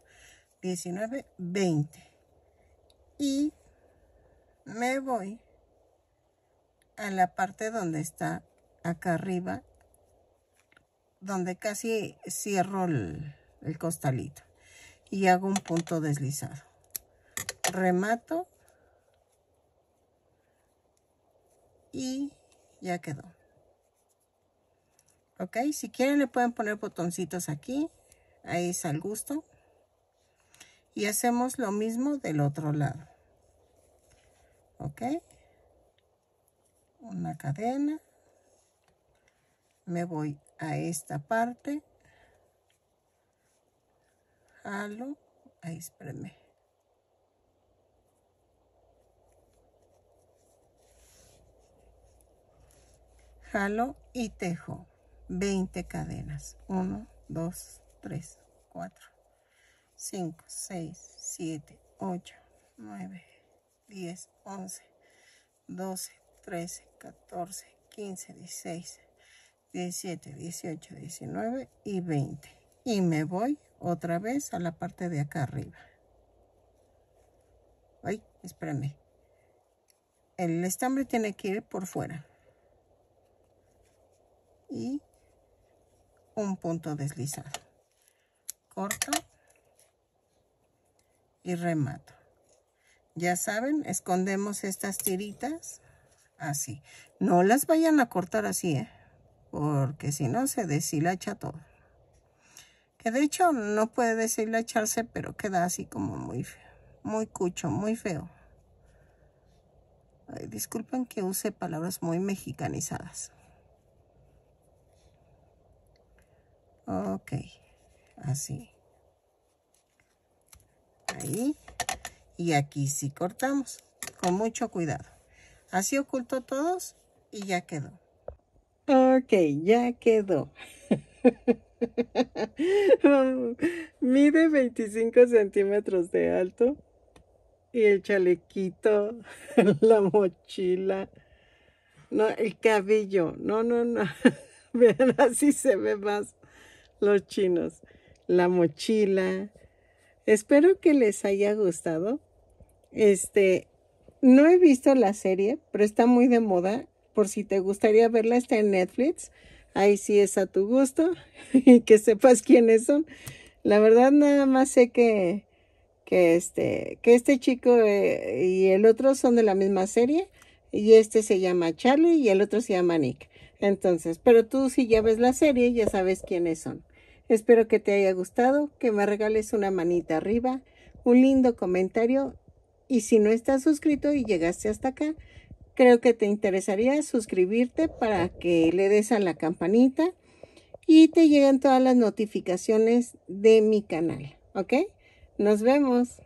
19, 20. Y me voy a la parte donde está acá arriba, donde casi cierro el, costalito. Y hago un punto deslizado. Remato. Y ya quedó. ¿Ok? Si quieren le pueden poner botoncitos aquí. Ahí es al gusto y hacemos lo mismo del otro lado ok una cadena me voy a esta parte jalo ahí espérame jalo y tejo 20 cadenas 1 2 3 4 5, 6, 7, 8, 9, 10, 11, 12, 13, 14, 15, 16, 17, 18, 19 y 20. Y me voy otra vez a la parte de acá arriba. Ay, espérame. El estambre tiene que ir por fuera. Y un punto deslizado. Corto y remato. Ya saben, escondemos estas tiritas así. No las vayan a cortar así, ¿eh? porque si no se deshilacha todo. Que de hecho no puede deshilacharse, pero queda así como muy muy cucho, muy feo. disculpen que use palabras muy mexicanizadas. Ok, así. Ahí. Y aquí sí cortamos. Con mucho cuidado. Así oculto todos y ya quedó. Ok, ya quedó. [laughs] Mide 25 centímetros de alto. Y el chalequito, [laughs] la mochila, no, el cabello, no, no, no. [laughs] Vean, así se ve más los chinos. La mochila, Espero que les haya gustado. Este, no he visto la serie, pero está muy de moda. Por si te gustaría verla, está en Netflix. Ahí sí es a tu gusto [laughs] y que sepas quiénes son. La verdad nada más sé que, que este, que este chico eh, y el otro son de la misma serie y este se llama Charlie y el otro se llama Nick. Entonces, pero tú si ya ves la serie ya sabes quiénes son. Espero que te haya gustado, que me regales una manita arriba, un lindo comentario y si no estás suscrito y llegaste hasta acá, creo que te interesaría suscribirte para que le des a la campanita y te lleguen todas las notificaciones de mi canal, ¿ok? Nos vemos.